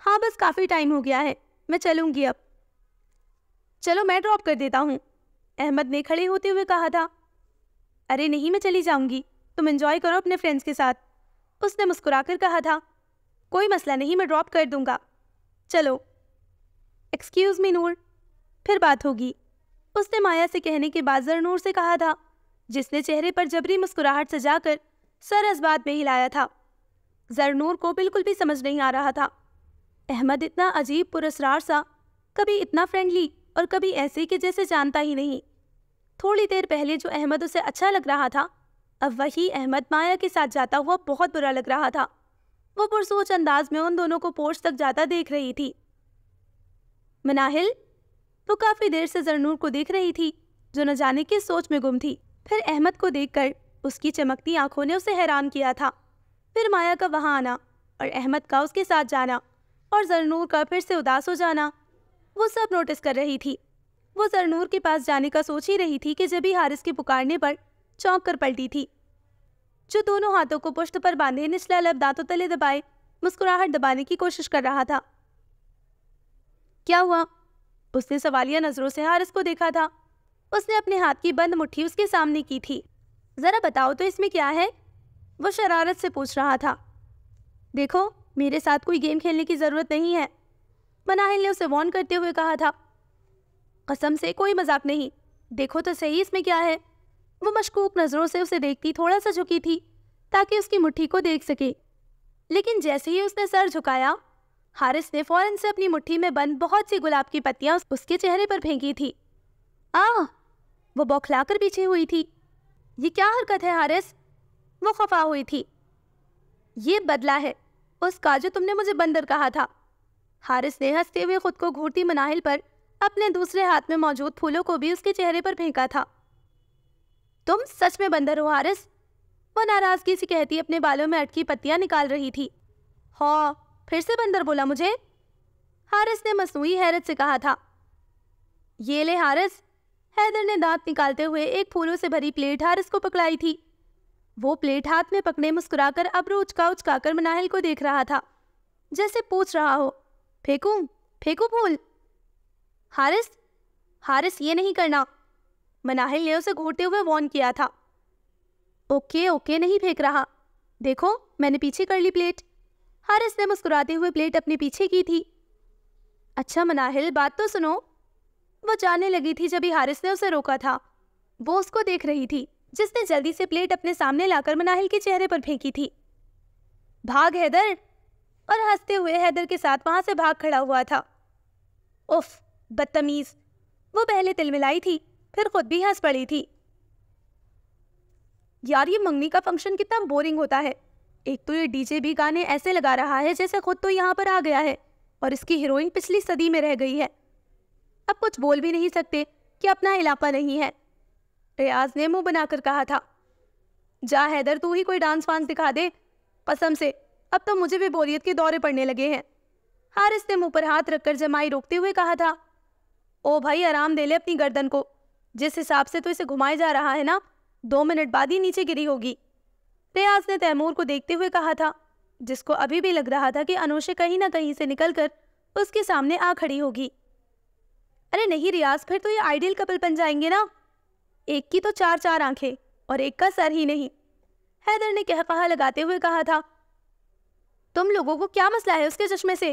[SPEAKER 1] हाँ बस काफ़ी टाइम हो गया है मैं चलूँगी अब चलो मैं ड्रॉप कर देता हूँ अहमद ने खड़े होते हुए कहा था अरे नहीं मैं चली जाऊँगी तुम इन्जॉय करो अपने फ्रेंड्स के साथ उसने मुस्कुराकर कहा था कोई मसला नहीं मैं ड्रॉप कर दूँगा चलो एक्सक्यूज़ मी नूर फिर बात होगी उसने माया से कहने के बाद जर नूर से कहा था जिसने चेहरे पर जबरी मुस्कुराहट सजाकर सर इस बात में हिलाया था जरनूर को बिल्कुल भी समझ नहीं आ रहा था अहमद इतना अजीब पुरस्रार सा कभी इतना फ्रेंडली और कभी ऐसे कि जैसे जानता ही नहीं थोड़ी देर पहले जो अहमद उसे अच्छा लग रहा था अब वही अहमद माया के साथ जाता हुआ बहुत बुरा लग रहा था वो पुरसोच अंदाज में उन दोनों को पोर्च तक जाता देख रही थी मनाहिल वो काफ़ी देर से जरनूर को देख रही थी जो न जाने किस सोच में गुम थी फिर अहमद को देखकर उसकी चमकती आंखों ने उसे हैरान किया था फिर माया का वहाँ आना और अहमद का उसके साथ जाना और जरनूर का फिर से उदास हो जाना वो सब नोटिस कर रही थी वो जरनूर के पास जाने का सोच ही रही थी कि जब ही हारिस के पुकारने पर चौंक कर पलटी थी जो दोनों हाथों को पुष्ट पर बांधे निचला लब दांतों तले दबाए मुस्कुराहट दबाने की कोशिश कर रहा था क्या हुआ उसने सवालिया नजरों से हारिस को देखा था उसने अपने हाथ की बंद मुट्ठी उसके सामने की थी ज़रा बताओ तो इसमें क्या है वो शरारत से पूछ रहा था देखो मेरे साथ कोई गेम खेलने की ज़रूरत नहीं है मनाहिल ने उसे वॉन करते हुए कहा था कसम से कोई मजाक नहीं देखो तो सही इसमें क्या है वो मशकूक नज़रों से उसे देखती थोड़ा सा झुकी थी ताकि उसकी मुट्ठी को देख सके लेकिन जैसे ही उसने सर झुकाया हारिस ने फौरन से अपनी मुट्ठी में बंद बहुत सी गुलाब की पत्तियां उसके चेहरे पर फेंकी थी आह वो बौखलाकर पीछे हुई थी ये क्या हरकत है हारिस वो खफा हुई थी ये बदला है उसका जो तुमने मुझे बंदर कहा था हारिस ने हंसते हुए खुद को घूरती मनाहिल पर अपने दूसरे हाथ में मौजूद फूलों को भी उसके चेहरे पर फेंका था तुम सच में बंदर हो हारिस वो नाराजगी से कहती अपने बालों में अटकी पत्तियां निकाल रही थी हाँ फिर से बंदर बोला मुझे हारिस ने मसनू हैरत से कहा था ये ले हारिस हैदर ने दांत निकालते हुए एक फूलों से भरी प्लेट हारिस को पकड़ाई थी वो प्लेट हाथ में पकड़े मुस्कुराकर अब्रू उचका उचकाकर मनाहिल को देख रहा था जैसे पूछ रहा हो फेंकू फेंकू फूल हारिस हारिस ये नहीं करना मनाहिल ने उसे घूरते हुए वॉन किया था ओके ओके नहीं फेंक रहा देखो मैंने पीछे कर ली प्लेट हारिस ने मुस्कुराते हुए प्लेट अपने पीछे की थी अच्छा मनाहिल बात तो सुनो वो जाने लगी थी जब ही हारिस ने उसे रोका था वो उसको देख रही थी जिसने जल्दी से प्लेट अपने सामने लाकर मनाहिल के चेहरे पर फेंकी थी भाग हैदर और हंसते हुए हैदर के साथ वहां से भाग खड़ा हुआ था उफ बदतमीज वो पहले तिलमिलाई थी फिर खुद भी हंस पड़ी थी यार ये मंगनी का फंक्शन कितना बोरिंग होता है एक तो ये डीजे भी गाने ऐसे लगा रहा है जैसे खुद तो यहाँ पर आ गया है और इसकी हीरोइन पिछली सदी में रह गई है अब कुछ बोल भी नहीं सकते कि अपना इलाका नहीं है रियाज ने मुंह बनाकर कहा था जा हैदर तू ही कोई डांस वांस दिखा दे कसम से अब तो मुझे भी बोरियत के दौरे पड़ने लगे हैं हारिस ने मुंह पर हाथ रखकर जमाई रोकते हुए कहा था ओ भाई आराम दे ले अपनी गर्दन को जिस हिसाब से तो इसे घुमाया जा रहा है ना दो मिनट बाद ही नीचे गिरी होगी रियाज ने तैमूर को देखते हुए कहा था जिसको अभी भी लग रहा था कि अनुषे कहीं ना कहीं से निकलकर उसके सामने आ खड़ी होगी अरे नहीं रियाज फिर तो ये आइडियल कपल बन जाएंगे ना एक की तो चार चार आंखें और एक का सर ही नहीं हैदर ने कह कहा लगाते हुए कहा था तुम लोगों को क्या मसला है उसके चश्मे से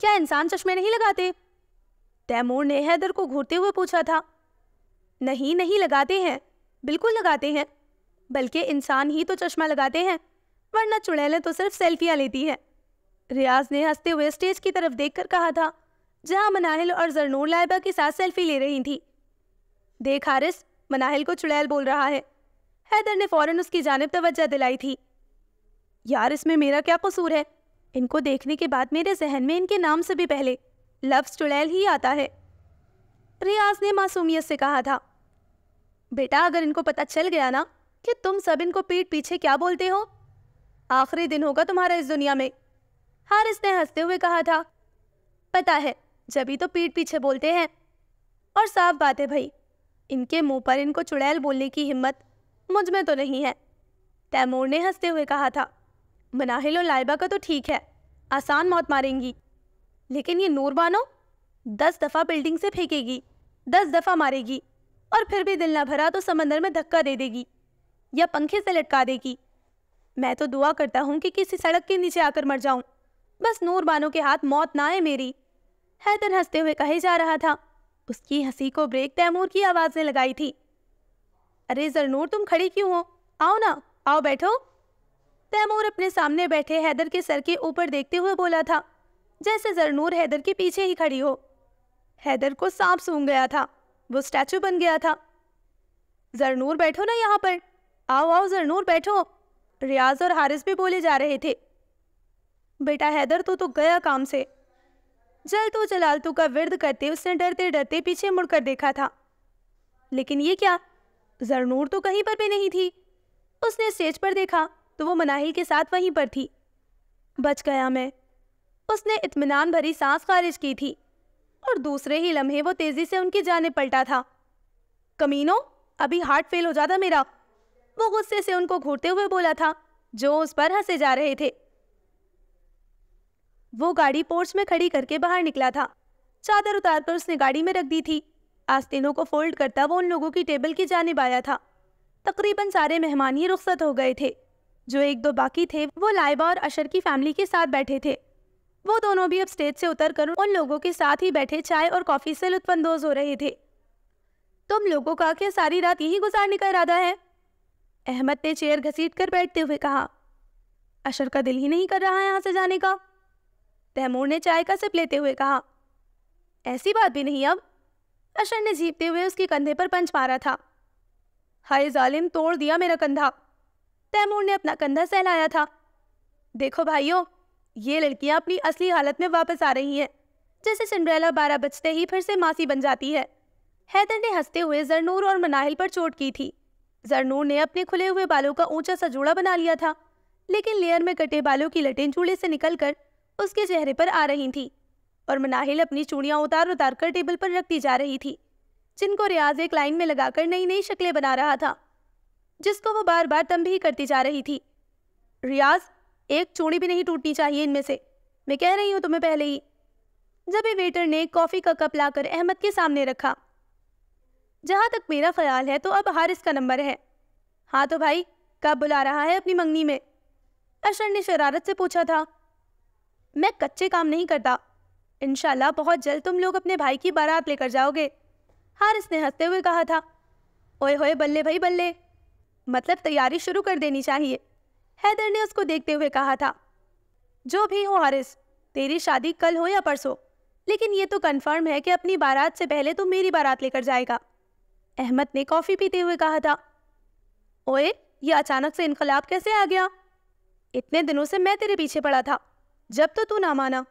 [SPEAKER 1] क्या इंसान चश्मे नहीं लगाते तैमूर ने हैदर को घूरते हुए पूछा था नहीं नहीं लगाते हैं बिल्कुल लगाते हैं बल्कि इंसान ही तो चश्मा लगाते हैं वरना चुड़ैलें तो सिर्फ सेल्फियाँ लेती हैं रियाज ने हंसते हुए स्टेज की तरफ देखकर कहा था जहां मनाहिल और जरनूर लाइबा के साथ सेल्फी ले रही थी देख हारिस मनाहिल को चुड़ैल बोल रहा है हैदर ने फौरन उसकी जानब तवज्जा दिलाई थी यार इसमें मेरा क्या कसूर है इनको देखने के बाद मेरे जहन में इनके नाम से भी पहले लफ्स चुड़ैल ही आता है रियाज ने मासूमियत से कहा था बेटा अगर इनको पता चल गया ना कि तुम सब इनको पीठ पीछे क्या बोलते हो आखिरी दिन होगा तुम्हारा इस दुनिया में हारिस ने हंसते हुए कहा था पता है ही तो पीठ पीछे बोलते हैं और साफ बात है भाई इनके मुंह पर इनको चुड़ैल बोलने की हिम्मत मुझ में तो नहीं है तैमूर ने हंसते हुए कहा था मनाहिल और लाइबा का तो ठीक है आसान मौत मारेंगी लेकिन ये नूरबानो दस दफ़ा बिल्डिंग से फेंकेगी दस दफ़ा मारेगी और फिर भी दिल ना भरा तो समंदर में धक्का दे देगी या पंखे से लटका देगी मैं तो दुआ करता हूँ कि किसी सड़क के नीचे आकर मर जाऊँ बस नूरबानों के हाथ मौत ना आए मेरी हैदर हंसते हुए कहे जा रहा था उसकी हंसी को ब्रेक तैमूर की आवाज़ ने लगाई थी अरे जरनूर तुम खड़ी क्यों हो आओ ना आओ बैठो तैमूर अपने सामने बैठे हैदर के सर के ऊपर देखते हुए बोला था जैसे जरनूर हैदर के पीछे ही खड़ी हो हैदर को सांप सूंघ गया था वो स्टैचू बन गया था जरनूर बैठो ना यहाँ पर आओ आओ जरनूर बैठो रियाज और हारिस भी बोले जा रहे थे बेटा हैदर तो तो गया काम से जलतू तो जलालतू का विरद करते उसने डरते डरते पीछे मुड़कर देखा था लेकिन ये क्या जरनूर तो कहीं पर भी नहीं थी उसने स्टेज पर देखा तो वो मनाहिल के साथ वहीं पर थी बच गया मैं उसने इतमान भरी सांस खारिज की थी और दूसरे ही लम्हे वो तेज़ी से उनकी जाने पलटा था कमीनो अभी हार्ट फेल हो जाता मेरा वो गुस्से से उनको घूरते हुए बोला था जो उस पर हंसे जा रहे थे वो गाड़ी पोर्च में खड़ी करके बाहर निकला था चादर उतार कर उसने गाड़ी में रख दी थी आस्तीनों को फोल्ड करता वो उन लोगों की टेबल की जानब आया था तकरीबन सारे मेहमान ही रुख्सत हो गए थे जो एक दो बाकी थे वो लाइबा और अशर की फैमिली के साथ बैठे थे वो दोनों भी अब स्टेज से उतर कर उन लोगों के साथ ही बैठे चाय और कॉफ़ी से लुत्फानंदोज हो रहे थे तुम लोगों का क्या सारी रात यहीं गुजारने का इरादा है अहमद ने चेयर घसीट कर बैठते हुए कहा अशर का दिल ही नहीं कर रहा है यहाँ से जाने का तैमूर ने चाय का सिप लेते हुए कहा ऐसी बात भी नहीं अब अशर ने जीपते हुए उसके कंधे पर पंच मारा था हाय जालिम तोड़ दिया मेरा कंधा तैमूर ने अपना कंधा सहलाया था देखो भाइयों ये लड़कियां अपनी असली हालत में वापस आ रही हैं जैसे सिंड्रेला बारह बजते ही फिर से मासी बन जाती है हैदर ने हंसते हुए जरनूर और मनाहिल पर चोट की थी जरनूर ने अपने खुले हुए बालों का ऊंचा सा जोड़ा बना लिया था लेकिन लेयर में कटे बालों की लटें चूड़े से निकलकर उसके चेहरे पर आ रही थी और मनाहिल अपनी चूड़ियाँ उतार उतार कर टेबल पर रखती जा रही थी जिनको रियाज एक लाइन में लगाकर नई नई शक्लें बना रहा था जिसको वो बार बार तंभी करती जा रही थी रियाज एक चूड़ी भी नहीं टूटनी चाहिए इनमें से मैं कह रही हूँ तुम्हें पहले ही जब ही वेटर ने कॉफ़ी का कप लाकर अहमद के सामने रखा जहाँ तक मेरा ख्याल है तो अब हारिस का नंबर है हाँ तो भाई कब बुला रहा है अपनी मंगनी में अशर ने शरारत से पूछा था मैं कच्चे काम नहीं करता इन बहुत जल्द तुम लोग अपने भाई की बारात लेकर जाओगे हारिस ने हंसते हुए कहा था ओए होए बल्ले भाई बल्ले मतलब तैयारी शुरू कर देनी चाहिए हैदर ने उसको देखते हुए कहा था जो भी हो हारिस तेरी शादी कल हो या परसों लेकिन ये तो कन्फर्म है कि अपनी बारात से पहले तुम मेरी बारात लेकर जाएगा अहमद ने कॉफ़ी पीते हुए कहा था ओए ये अचानक से इनकलाब कैसे आ गया इतने दिनों से मैं तेरे पीछे पड़ा था जब तो तू ना माना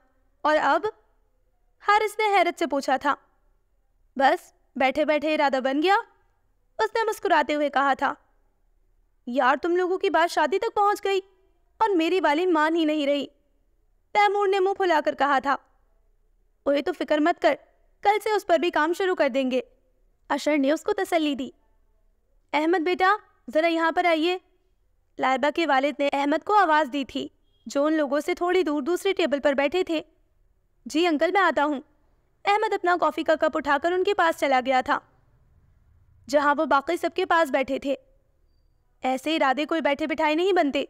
[SPEAKER 1] और अब हारिस ने हैरत से पूछा था बस बैठे बैठे इरादा बन गया उसने मुस्कुराते हुए कहा था यार तुम लोगों की बात शादी तक पहुंच गई और मेरी वाली मान ही नहीं रही तैमूर ने मुंह फुलाकर कहा था ओए तो फिक्र मत कर कल से उस पर भी काम शुरू कर देंगे अशर ने उसको तसल्ली दी अहमद बेटा ज़रा यहाँ पर आइए लाइबा के वालिद ने अहमद को आवाज़ दी थी जो उन लोगों से थोड़ी दूर दूसरी टेबल पर बैठे थे जी अंकल मैं आता हूँ अहमद अपना कॉफ़ी का कप उठाकर उनके पास चला गया था जहाँ वो बाकी सबके पास बैठे थे ऐसे इरादे कोई बैठे बिठाए नहीं बनते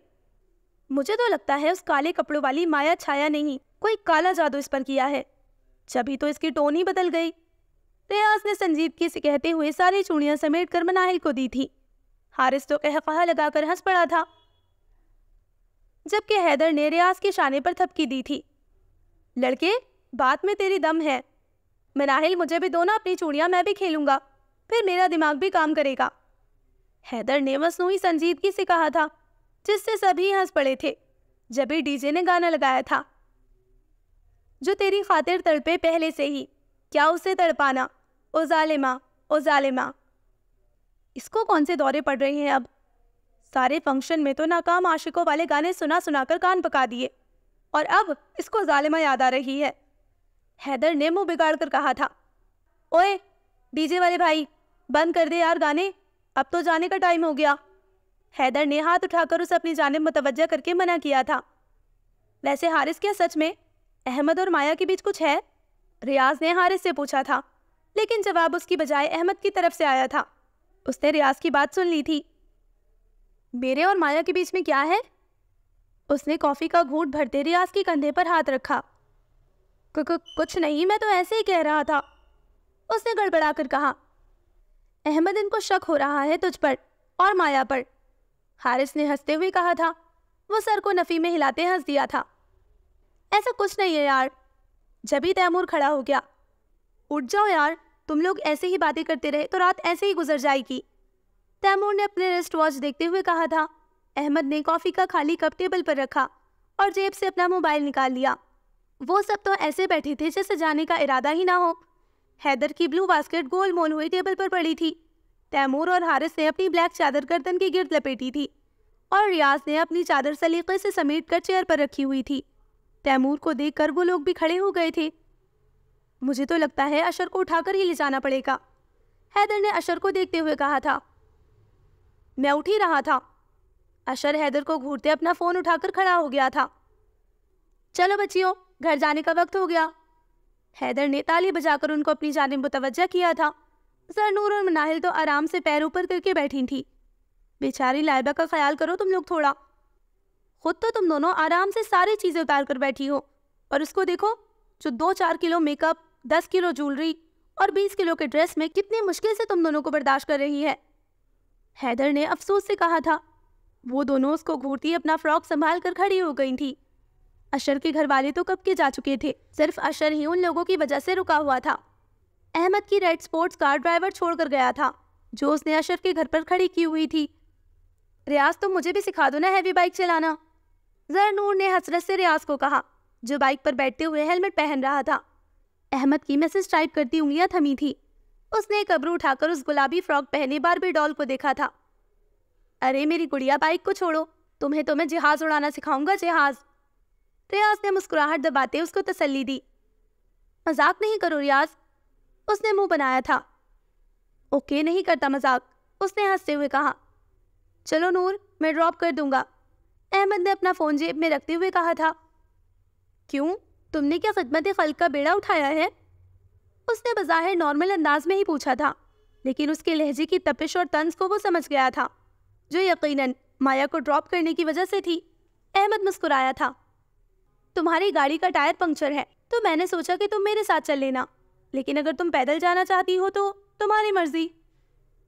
[SPEAKER 1] मुझे तो लगता है उस काले कपड़ों वाली माया छाया नहीं कोई काला जादू इस पर किया है जभी तो इसकी टोन ही बदल गई रियाज ने संजीव से कहते हुए सारी चूड़ियाँ समेट कर मनाहिल को दी थी हारिस तो कहा लगाकर हंस पड़ा था जबकि हैदर ने रियाज के शाने पर थपकी दी थी लड़के बात में तेरी दम है मनाहिल मुझे भी दोनों अपनी चूड़ियाँ मैं भी खेलूंगा फिर मेरा दिमाग भी काम करेगा हैदर ने मसनू संजीदगी से कहा था जिससे सभी हंस पड़े थे जब ही डीजे ने गाना लगाया था जो तेरी खातिर तड़पे पहले से ही क्या उसे तड़पाना ओ जालिमा ओ जालिमा इसको कौन से दौरे पड़ रहे हैं अब सारे फंक्शन में तो नाकाम आशिकों वाले गाने सुना सुना कर कान पका दिए और अब इसको जालिमा याद आ रही है हैदर ने मुंह बिगाड़ कर कहा था ओए डीजे वाले भाई बंद कर दे यार गाने अब तो जाने का टाइम हो गया हैदर ने हाथ उठाकर उसे अपनी जानब मुतवजा करके मना किया था वैसे हारिस क्या सच में अहमद और माया के बीच कुछ है रियाज ने हारिस से पूछा था लेकिन जवाब उसकी बजाय अहमद की तरफ से आया था उसने रियाज की बात सुन ली थी मेरे और माया के बीच में क्या है उसने कॉफ़ी का घूट भरते रियाज के कंधे पर हाथ रखा कु, कु, कुछ नहीं मैं तो ऐसे ही कह रहा था उसने गड़बड़ा कर कहा अहमद इनको शक हो रहा है तुझ पर और माया पर हारिस ने हंसते हुए कहा था वो सर को नफ़ी में हिलाते हंस दिया था ऐसा कुछ नहीं है यार जबी तैमूर खड़ा हो गया उठ जाओ यार तुम लोग ऐसे ही बातें करते रहे तो रात ऐसे ही गुजर जाएगी तैमूर ने अपने रेस्ट वॉच देखते हुए कहा था अहमद ने कॉफ़ी का खाली कप टेबल पर रखा और जेब से अपना मोबाइल निकाल लिया वो सब तो ऐसे बैठे थे जैसे जाने का इरादा ही ना हो हैदर की ब्लू बास्केट गोल मोल हुई टेबल पर पड़ी थी तैमूर और हारिस ने अपनी ब्लैक चादर गर्दन के गिरद लपेटी थी और रियाज ने अपनी चादर सलीके से समेट कर चेयर पर रखी हुई थी तैमूर को देख वो लोग भी खड़े हो गए थे मुझे तो लगता है अशर को उठाकर ही ले जाना पड़ेगा हैदर ने अशर को देखते हुए कहा था मैं उठ ही रहा था अशर हैदर को घूरते अपना फ़ोन उठाकर खड़ा हो गया था चलो बच्चियों घर जाने का वक्त हो गया हैदर ने ताली बजाकर उनको अपनी जानब मुतवजा किया था नूर और मनाहिल तो आराम से पैर ऊपर करके बैठी थी बेचारी लाइबा का ख्याल करो तुम लोग थोड़ा खुद तो तुम दोनों आराम से सारी चीज़ें उतार कर बैठी हो और उसको देखो जो दो चार किलो मेकअप दस किलो ज्वेलरी और बीस किलो के ड्रेस में कितनी मुश्किल से तुम दोनों को बर्दाश्त कर रही है हैदर ने अफसोस से कहा था वो दोनों उसको घूरती अपना फ्रॉक संभाल कर खड़ी हो गई थी अशर के घर वाले तो कब के जा चुके थे सिर्फ अशर ही उन लोगों की वजह से रुका हुआ था अहमद की रेड स्पोर्ट्स कार ड्राइवर छोड़कर गया था जो उसने अशर के घर पर खड़ी की हुई थी रियाज तो मुझे भी सिखा दो ना हैवी बाइक चलाना जर नूर ने हसरत से रियाज को कहा जो बाइक पर बैठते हुए हेलमेट पहन रहा था अहमद की मैसेज टाइप करती उंगलियां थमी थी उसने एक अबरू उठाकर उस गुलाबी फ्रॉक पहने भी डॉल को देखा था अरे मेरी गुड़िया बाइक को छोड़ो तुम्हें तो मैं जहाज उड़ाना सिखाऊंगा जहाज रियाज ने मुस्कुराहट दबाते उसको तसल्ली दी मजाक नहीं करो रियाज उसने मुंह बनाया था ओके नहीं करता मजाक उसने हंसते हुए कहा चलो नूर मैं ड्रॉप कर दूंगा अहमद ने अपना फ़ोन जेब में रखते हुए कहा था क्यों तुमने क्या खदमत खल का बेड़ा उठाया है उसने बज़ाहिर नॉर्मल अंदाज में ही पूछा था लेकिन उसके लहजे की तपिश और तंज को वो समझ गया था जो यकीनन माया को ड्रॉप करने की वजह से थी अहमद मुस्कुराया था तुम्हारी गाड़ी का टायर पंक्चर है तो मैंने सोचा कि तुम मेरे साथ चल लेना लेकिन अगर तुम पैदल जाना चाहती हो तो तुम्हारी मर्जी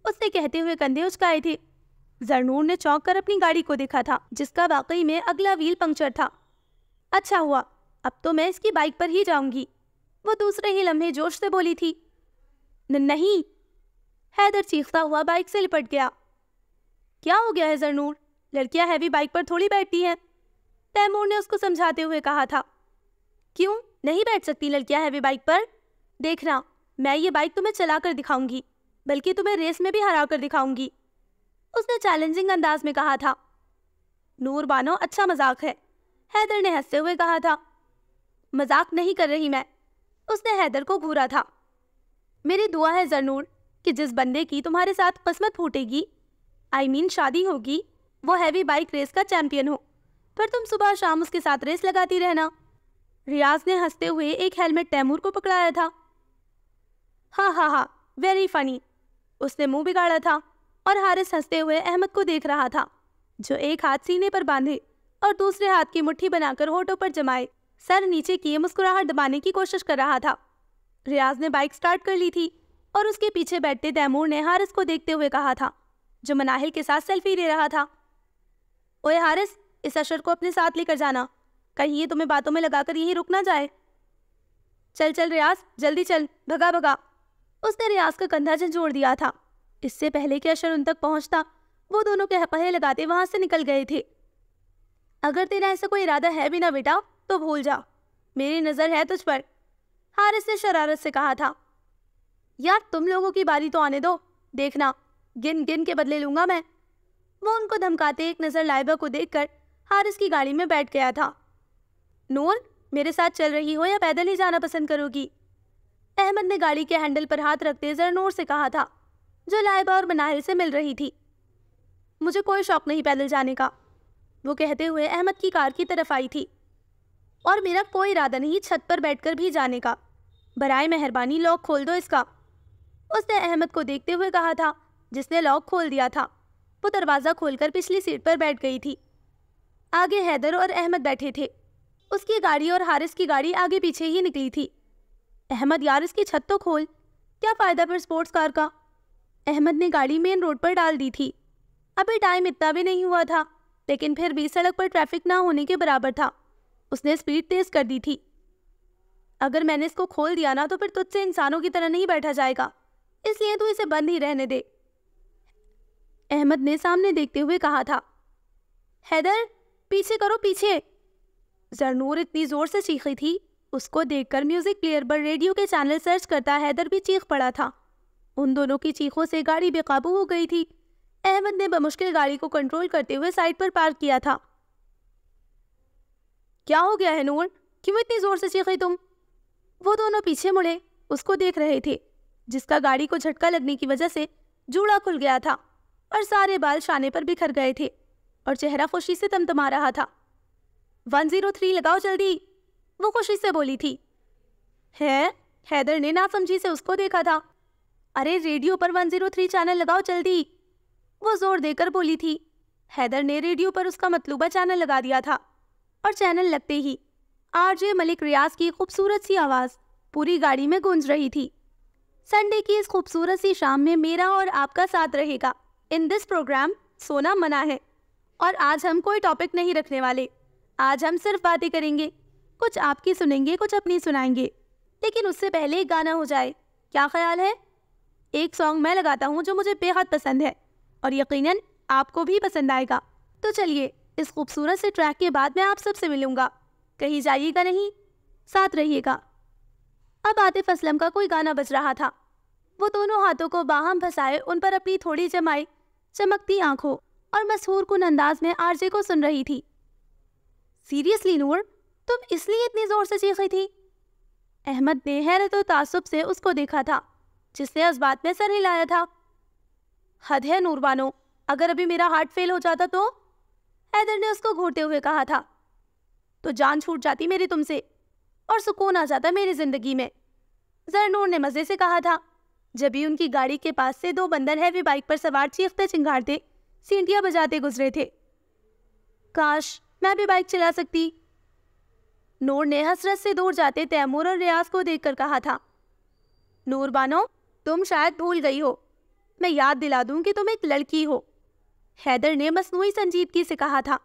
[SPEAKER 1] उसने कहते हुए कंधे उचकाए थे जरनूर ने चौंक कर अपनी गाड़ी को देखा था जिसका वाकई में अगला व्हील पंक्चर था अच्छा हुआ अब तो मैं इसकी बाइक पर ही जाऊंगी वो दूसरे ही लम्हे जोश से बोली थी नहीं हैदर चीखता हुआ बाइक से लिपट गया क्या हो गया है जरनूर लड़कियां हैवी बाइक पर थोड़ी बैठती हैं तैमूर ने उसको समझाते हुए कहा था क्यों नहीं बैठ सकती लड़कियां हैवी बाइक पर देखना मैं ये बाइक तुम्हें चला कर दिखाऊंगी बल्कि तुम्हें रेस में भी हरा कर दिखाऊंगी उसने चैलेंजिंग अंदाज में कहा था नूर बानो अच्छा मजाक है हैदर ने हंसते हुए कहा था मजाक नहीं कर रही मैं उसने हैदर को घूरा था मेरी दुआ है जरनूर कि जिस बंदे की तुम्हारे साथ किस्मत फूटेगी आई I मीन mean शादी होगी वो हैवी बाइक रेस का चैंपियन हो पर तुम सुबह शाम उसके साथ रेस लगाती रहना रियाज ने हंसते हुए एक हेलमेट तैमूर को पकड़ाया था हाँ हाँ हाँ वेरी फनी उसने मुंह बिगाड़ा था और हारिस हंसते हुए अहमद को देख रहा था जो एक हाथ सीने पर बांधे और दूसरे हाथ की मुट्ठी बनाकर होठों पर जमाए सर नीचे किए मुस्कुराहट दबाने की कोशिश कर रहा था रियाज ने बाइक स्टार्ट कर ली थी और उसके पीछे बैठते तैमूर ने हारिस को देखते हुए कहा था जो मनाहिल के साथ सेल्फी ले रहा था ओए हारिस इस अशर को अपने साथ लेकर जाना कहीं ये तुम्हें बातों में लगाकर यहीं रुक ना जाए चल चल रियाज जल्दी चल भगा भगा उसने रियाज का कंधा झंझोड़ दिया था इससे पहले कि अशर उन तक पहुंचता वो दोनों के पहे लगाते वहां से निकल गए थे अगर तेरा ऐसा कोई इरादा है भी ना बेटा तो भूल जा मेरी नज़र है तुझ पर हारिस ने शरारत से कहा था यार तुम लोगों की बारी तो आने दो देखना गिन गिन के बदले लूंगा मैं वो उनको धमकाते एक नज़र लाइबा को देखकर हारिस की गाड़ी में बैठ गया था नूर मेरे साथ चल रही हो या पैदल ही जाना पसंद करोगी अहमद ने गाड़ी के हैंडल पर हाथ रखते जर नूर से कहा था जो लाइबा और मनाहिर से मिल रही थी मुझे कोई शौक नहीं पैदल जाने का वो कहते हुए अहमद की कार की तरफ आई थी और मेरा कोई इरादा नहीं छत पर बैठकर भी जाने का बरए मेहरबानी लॉक खोल दो इसका उसने अहमद को देखते हुए कहा था जिसने लॉक खोल दिया था वो दरवाज़ा खोलकर पिछली सीट पर बैठ गई थी आगे हैदर और अहमद बैठे थे उसकी गाड़ी और हारिस की गाड़ी आगे पीछे ही निकली थी अहमद यार इसकी छत तो खोल क्या फ़ायदा फिर स्पोर्ट्स कार का अहमद ने गाड़ी मेन रोड पर डाल दी थी अभी टाइम इतना भी नहीं हुआ था लेकिन फिर भी सड़क पर ट्रैफिक ना होने के बराबर था उसने स्पीड तेज कर दी थी अगर मैंने इसको खोल दिया ना तो फिर तुझसे इंसानों की तरह नहीं बैठा जाएगा इसलिए तू इसे बंद ही रहने दे अहमद ने सामने देखते हुए कहा था हैदर पीछे करो पीछे जरनूर इतनी जोर से चीखी थी उसको देखकर म्यूजिक प्लेयर पर रेडियो के चैनल सर्च करता हैदर भी चीख पड़ा था उन दोनों की चीखों से गाड़ी बेकाबू हो गई थी अहमद ने बमुश्किल गाड़ी को कंट्रोल करते हुए साइड पर पार्क किया था क्या हो गया है नूर क्यों इतनी जोर से चीखी तुम वो दोनों पीछे मुड़े उसको देख रहे थे जिसका गाड़ी को झटका लगने की वजह से जूड़ा खुल गया था और सारे बाल शाने पर बिखर गए थे और चेहरा खुशी से तमतमा रहा था वन जीरो थ्री लगाओ जल्दी वो खुशी से बोली थी है हैदर ने ना समझी से उसको देखा था अरे रेडियो पर वन जीरो थ्री चैनल लगाओ जल्दी वो जोर देकर बोली थी हैदर ने रेडियो पर उसका मतलूबा चैनल लगा दिया था और चैनल लगते ही आरजे मलिक रियाज की खूबसूरत सी आवाज़ पूरी गाड़ी में गूंज रही थी संडे की इस खूबसूरत सी शाम में मेरा और आपका साथ रहेगा इन दिस प्रोग्राम सोना मना है और आज हम कोई टॉपिक नहीं रखने वाले आज हम सिर्फ बातें करेंगे कुछ आपकी सुनेंगे कुछ अपनी सुनाएंगे लेकिन उससे पहले एक गाना हो जाए क्या ख्याल है एक सॉन्ग मैं लगाता हूँ जो मुझे बेहद पसंद है और यकीनन आपको भी पसंद आएगा तो चलिए इस खूबसूरत से ट्रैक के बाद मैं आप सबसे मिलूंगा कहीं जाइएगा नहीं साथ रहिएगा अब आतिफ असलम का कोई गाना बज रहा था वो दोनों हाथों को बाहम फंसाए उन पर अपनी थोड़ी जमाई चमकती आंखों और मशहूर कन अंदाज में आरजे को सुन रही थी सीरियसली नूर तुम इसलिए इतनी ज़ोर से चीखी थी अहमद ने हैरत और तासुब से उसको देखा था जिसने उस बात में सर हिलाया था हद है नूरबानो अगर अभी मेरा हार्ट फेल हो जाता तो हैदर ने उसको घूरते हुए कहा था तो जान छूट जाती मेरी तुमसे और सुकून आ जाता मेरी जिंदगी में जरनूर ने मज़े से कहा था जब भी उनकी गाड़ी के पास से दो बंदर हैवी बाइक पर सवार चीखते चिंगारते सीटियाँ बजाते गुजरे थे काश मैं भी बाइक चला सकती नूर ने हसरत से दूर जाते तैमूर और रियाज को देखकर कहा था नूर बानो तुम शायद भूल गई हो मैं याद दिला दूं कि तुम एक लड़की हो हैदर ने मसनू संजीदगी से कहा था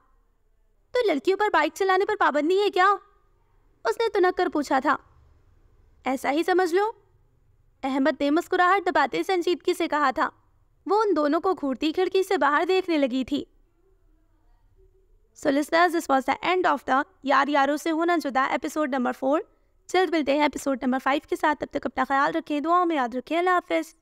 [SPEAKER 1] तो लड़कियों पर बाइक चलाने पर पाबंदी है क्या उसने तुनक कर पूछा था ऐसा ही समझ लो अहमद ने मुस्कुराहट दबाते संजीदगी से कहा था वो उन दोनों को घूरती खिड़की से बाहर देखने लगी थी this was the end of the यार यारों से होना जुदा एपिसोड नंबर फोर जल्द मिलते हैं एपिसोड नंबर फाइव के साथ तब तक अपना ख्याल रखें दुआओं में याद रखें अल्लाह हाफिज़